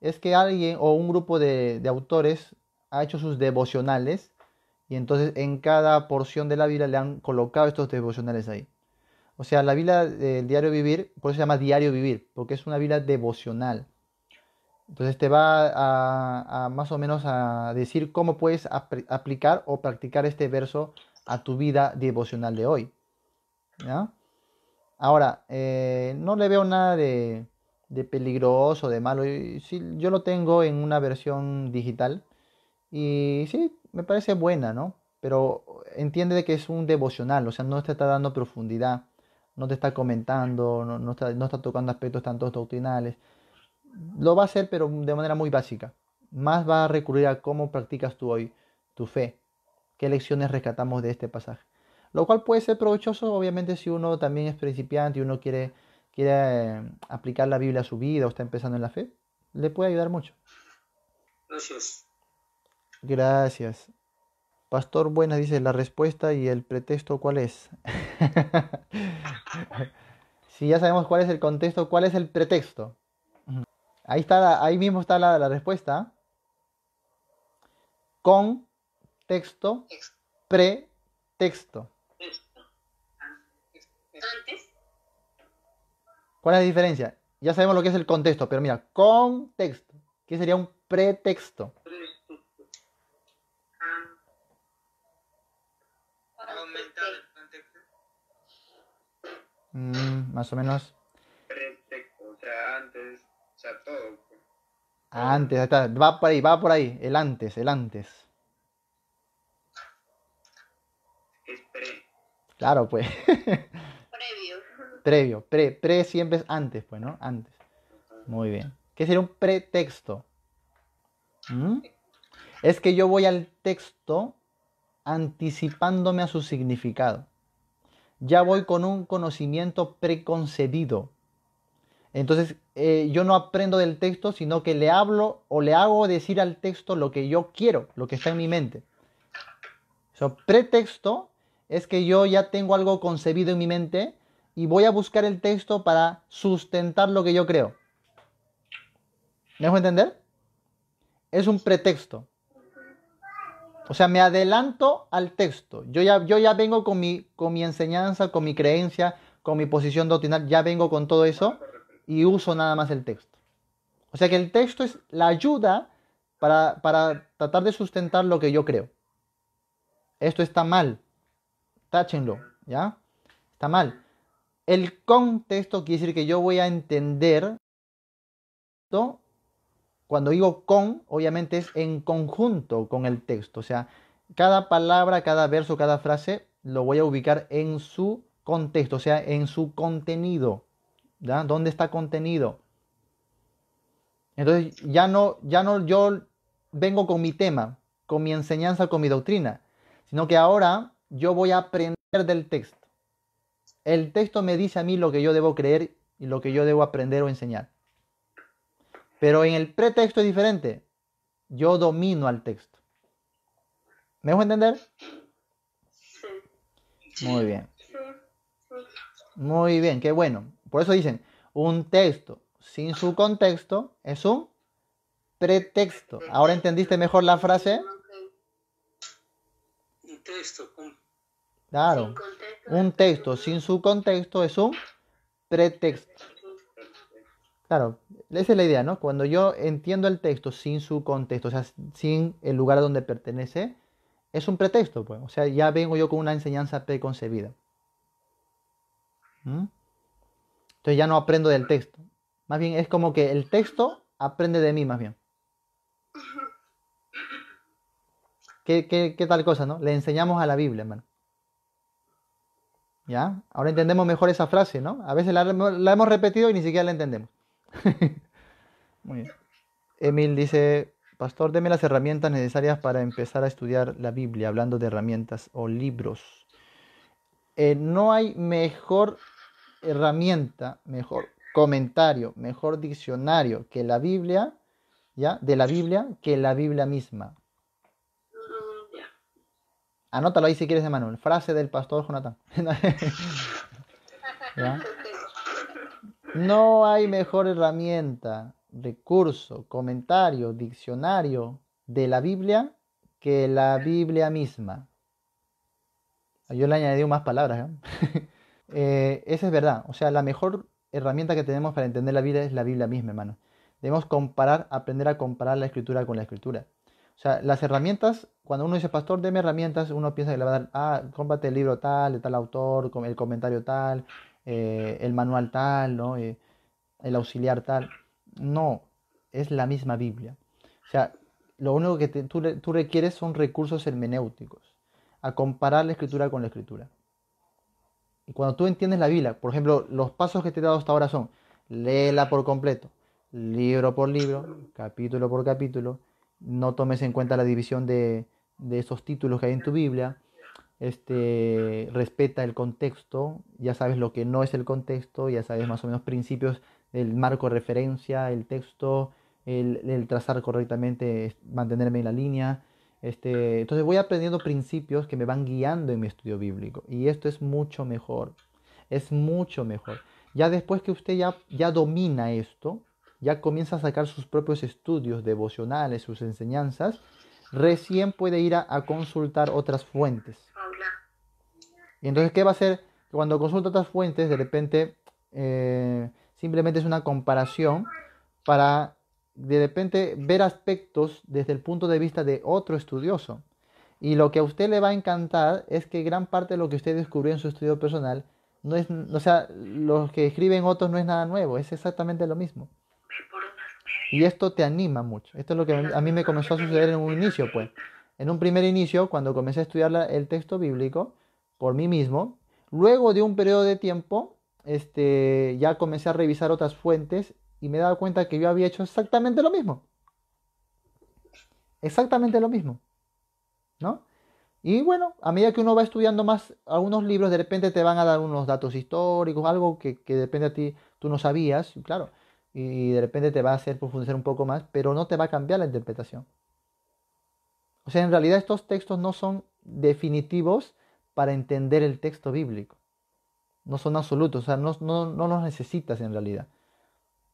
es que alguien o un grupo de, de autores ha hecho sus devocionales y entonces en cada porción de la vida le han colocado estos devocionales ahí. O sea, la vida del diario vivir, por eso se llama diario vivir, porque es una vida devocional. Entonces te va a, más o menos a decir cómo puedes aplicar o practicar este verso a tu vida devocional de hoy. Ahora, eh, no le veo nada de, peligroso, de malo. yo lo tengo en una versión digital y sí, me parece buena, ¿no? Pero entiende de que es un devocional, o sea, no te está dando profundidad, no te está comentando, no, no, está, tocando aspectos tanto doctrinales. Lo va a hacer, pero de manera muy básica. Más va a recurrir a cómo practicas tú hoy tu fe, qué lecciones rescatamos de este pasaje. Lo cual puede ser provechoso, obviamente, si uno también es principiante y uno quiere, quiere eh, aplicar la Biblia a su vida o está empezando en la fe, le puede ayudar mucho. Gracias. Gracias. Pastor Buena, dice la respuesta y el pretexto cuál es. [laughs] si ya sabemos cuál es el contexto, cuál es el pretexto. Ahí está ahí mismo está la, respuesta. Con texto, pretexto. ¿Cuál es la diferencia? Ya sabemos lo que es el contexto, pero mira, contexto. ¿Qué sería un pretexto? Mm, más o menos. Pretexto, o sea, antes, o sea, todo. Pues. Antes, va por ahí, va por ahí, el antes, el antes. Es pre. Claro, pues. [laughs] Previo. Previo, pre, pre siempre es antes, pues, ¿no? Antes. Muy bien. ¿Qué sería un pretexto? ¿Mm? Es que yo voy al texto anticipándome a su significado ya voy con un conocimiento preconcebido. Entonces eh, yo no aprendo del texto, sino que le hablo o le hago decir al texto lo que yo quiero, lo que está en mi mente. Eso pretexto es que yo ya tengo algo concebido en mi mente y voy a buscar el texto para sustentar lo que yo creo. ¿Me dejo entender? Es un pretexto. O sea, me adelanto al texto. Yo ya, yo ya vengo con mi, con mi enseñanza, con mi creencia, con mi posición doctrinal, ya vengo con todo eso y uso nada más el texto. O sea que el texto es la ayuda para, para tratar de sustentar lo que yo creo. Esto está mal. Táchenlo, ¿ya? Está mal. El contexto quiere decir que yo voy a entender cuando digo con, obviamente es en conjunto con el texto. O sea, cada palabra, cada verso, cada frase lo voy a ubicar en su contexto, o sea, en su contenido. ¿Dónde está contenido? Entonces ya no, ya no yo vengo con mi tema, con mi enseñanza, con mi doctrina, sino que ahora yo voy a aprender del texto. El texto me dice a mí lo que yo debo creer y lo que yo debo aprender o enseñar. Pero en el pretexto es diferente. Yo domino al texto. ¿Me dejo entender? Muy bien. Muy bien, qué bueno. Por eso dicen, un texto sin su contexto es un pretexto. ¿Ahora entendiste mejor la frase? Un texto. Claro. Un texto sin su contexto es un pretexto. Claro, esa es la idea, ¿no? Cuando yo entiendo el texto sin su contexto, o sea, sin el lugar a donde pertenece, es un pretexto, pues. O sea, ya vengo yo con una enseñanza preconcebida. ¿Mm? Entonces ya no aprendo del texto. Más bien es como que el texto aprende de mí, más bien. ¿Qué, tal cosa, no? Le enseñamos a la Biblia, hermano. ¿Ya? Ahora entendemos mejor esa frase, ¿no? A veces la hemos repetido y ni siquiera la entendemos. [laughs] Emil dice, Pastor, deme las herramientas necesarias para empezar a estudiar la Biblia, hablando de herramientas o libros. Eh, no hay mejor herramienta, mejor comentario, mejor diccionario que la Biblia, ¿ya? De la Biblia, que la Biblia misma. Anótalo ahí si quieres, Emanuel. Frase del pastor Jonathan. [laughs] ¿Ya? No hay mejor herramienta, recurso, comentario, diccionario de la Biblia que la Biblia misma. Yo le añadí más palabras. ¿eh? [laughs] Eh, esa es verdad. O sea, la mejor herramienta que tenemos para entender la Biblia es la Biblia misma, hermano. Debemos comparar, aprender a comparar la escritura con la escritura. O sea, las herramientas, cuando uno dice, pastor, deme herramientas, uno piensa que le va a dar, ah, cómprate el libro tal, de tal autor, el comentario tal, eh, el manual tal, eh, el auxiliar tal. No, es la misma Biblia. O sea, lo único que tú, requieres son recursos hermenéuticos, a comparar la escritura con la escritura. Y cuando tú entiendes la Biblia, por ejemplo, los pasos que te he dado hasta ahora son, léela por completo, libro por libro, capítulo por capítulo, no tomes en cuenta la división de esos títulos que hay en tu Biblia, este, respeta el contexto, ya sabes lo que no es el contexto, ya sabes más o menos principios del marco de referencia, el texto, el, el trazar correctamente, mantenerme en la línea. Este, entonces voy aprendiendo principios que me van guiando en mi estudio bíblico y esto es mucho mejor, es mucho mejor. Ya después que usted ya, ya domina esto, ya comienza a sacar sus propios estudios devocionales, sus enseñanzas, recién puede ir a, consultar otras fuentes. Y entonces, ¿qué va a hacer? Cuando consulta otras fuentes, de repente eh, simplemente es una comparación para de repente ver aspectos desde el punto de vista de otro estudioso. Y lo que a usted le va a encantar es que gran parte de lo que usted descubrió en su estudio personal no es, o sea, lo que escriben otros no es nada nuevo, es exactamente lo mismo. Y esto te anima mucho. Esto es lo que a mí me comenzó a suceder en un inicio, pues. En un primer inicio, cuando comencé a estudiar el texto bíblico por mí mismo, luego de un periodo de tiempo, este, ya comencé a revisar otras fuentes y me he cuenta que yo había hecho exactamente lo mismo. Exactamente lo mismo. ¿No? Y bueno, a medida que uno va estudiando más algunos libros, de repente te van a dar unos datos históricos, algo que, que depende a ti, tú no sabías, claro y de repente te va a hacer profundizar un poco más, pero no te va a cambiar la interpretación. O sea, en realidad estos textos no son definitivos para entender el texto bíblico. No son absolutos, o sea, no, los necesitas en realidad.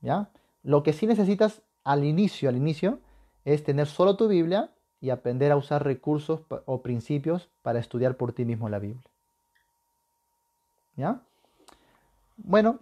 ¿Ya? Lo que sí necesitas al inicio, al inicio, es tener solo tu Biblia y aprender a usar recursos o principios para estudiar por ti mismo la Biblia. ¿Ya? Bueno,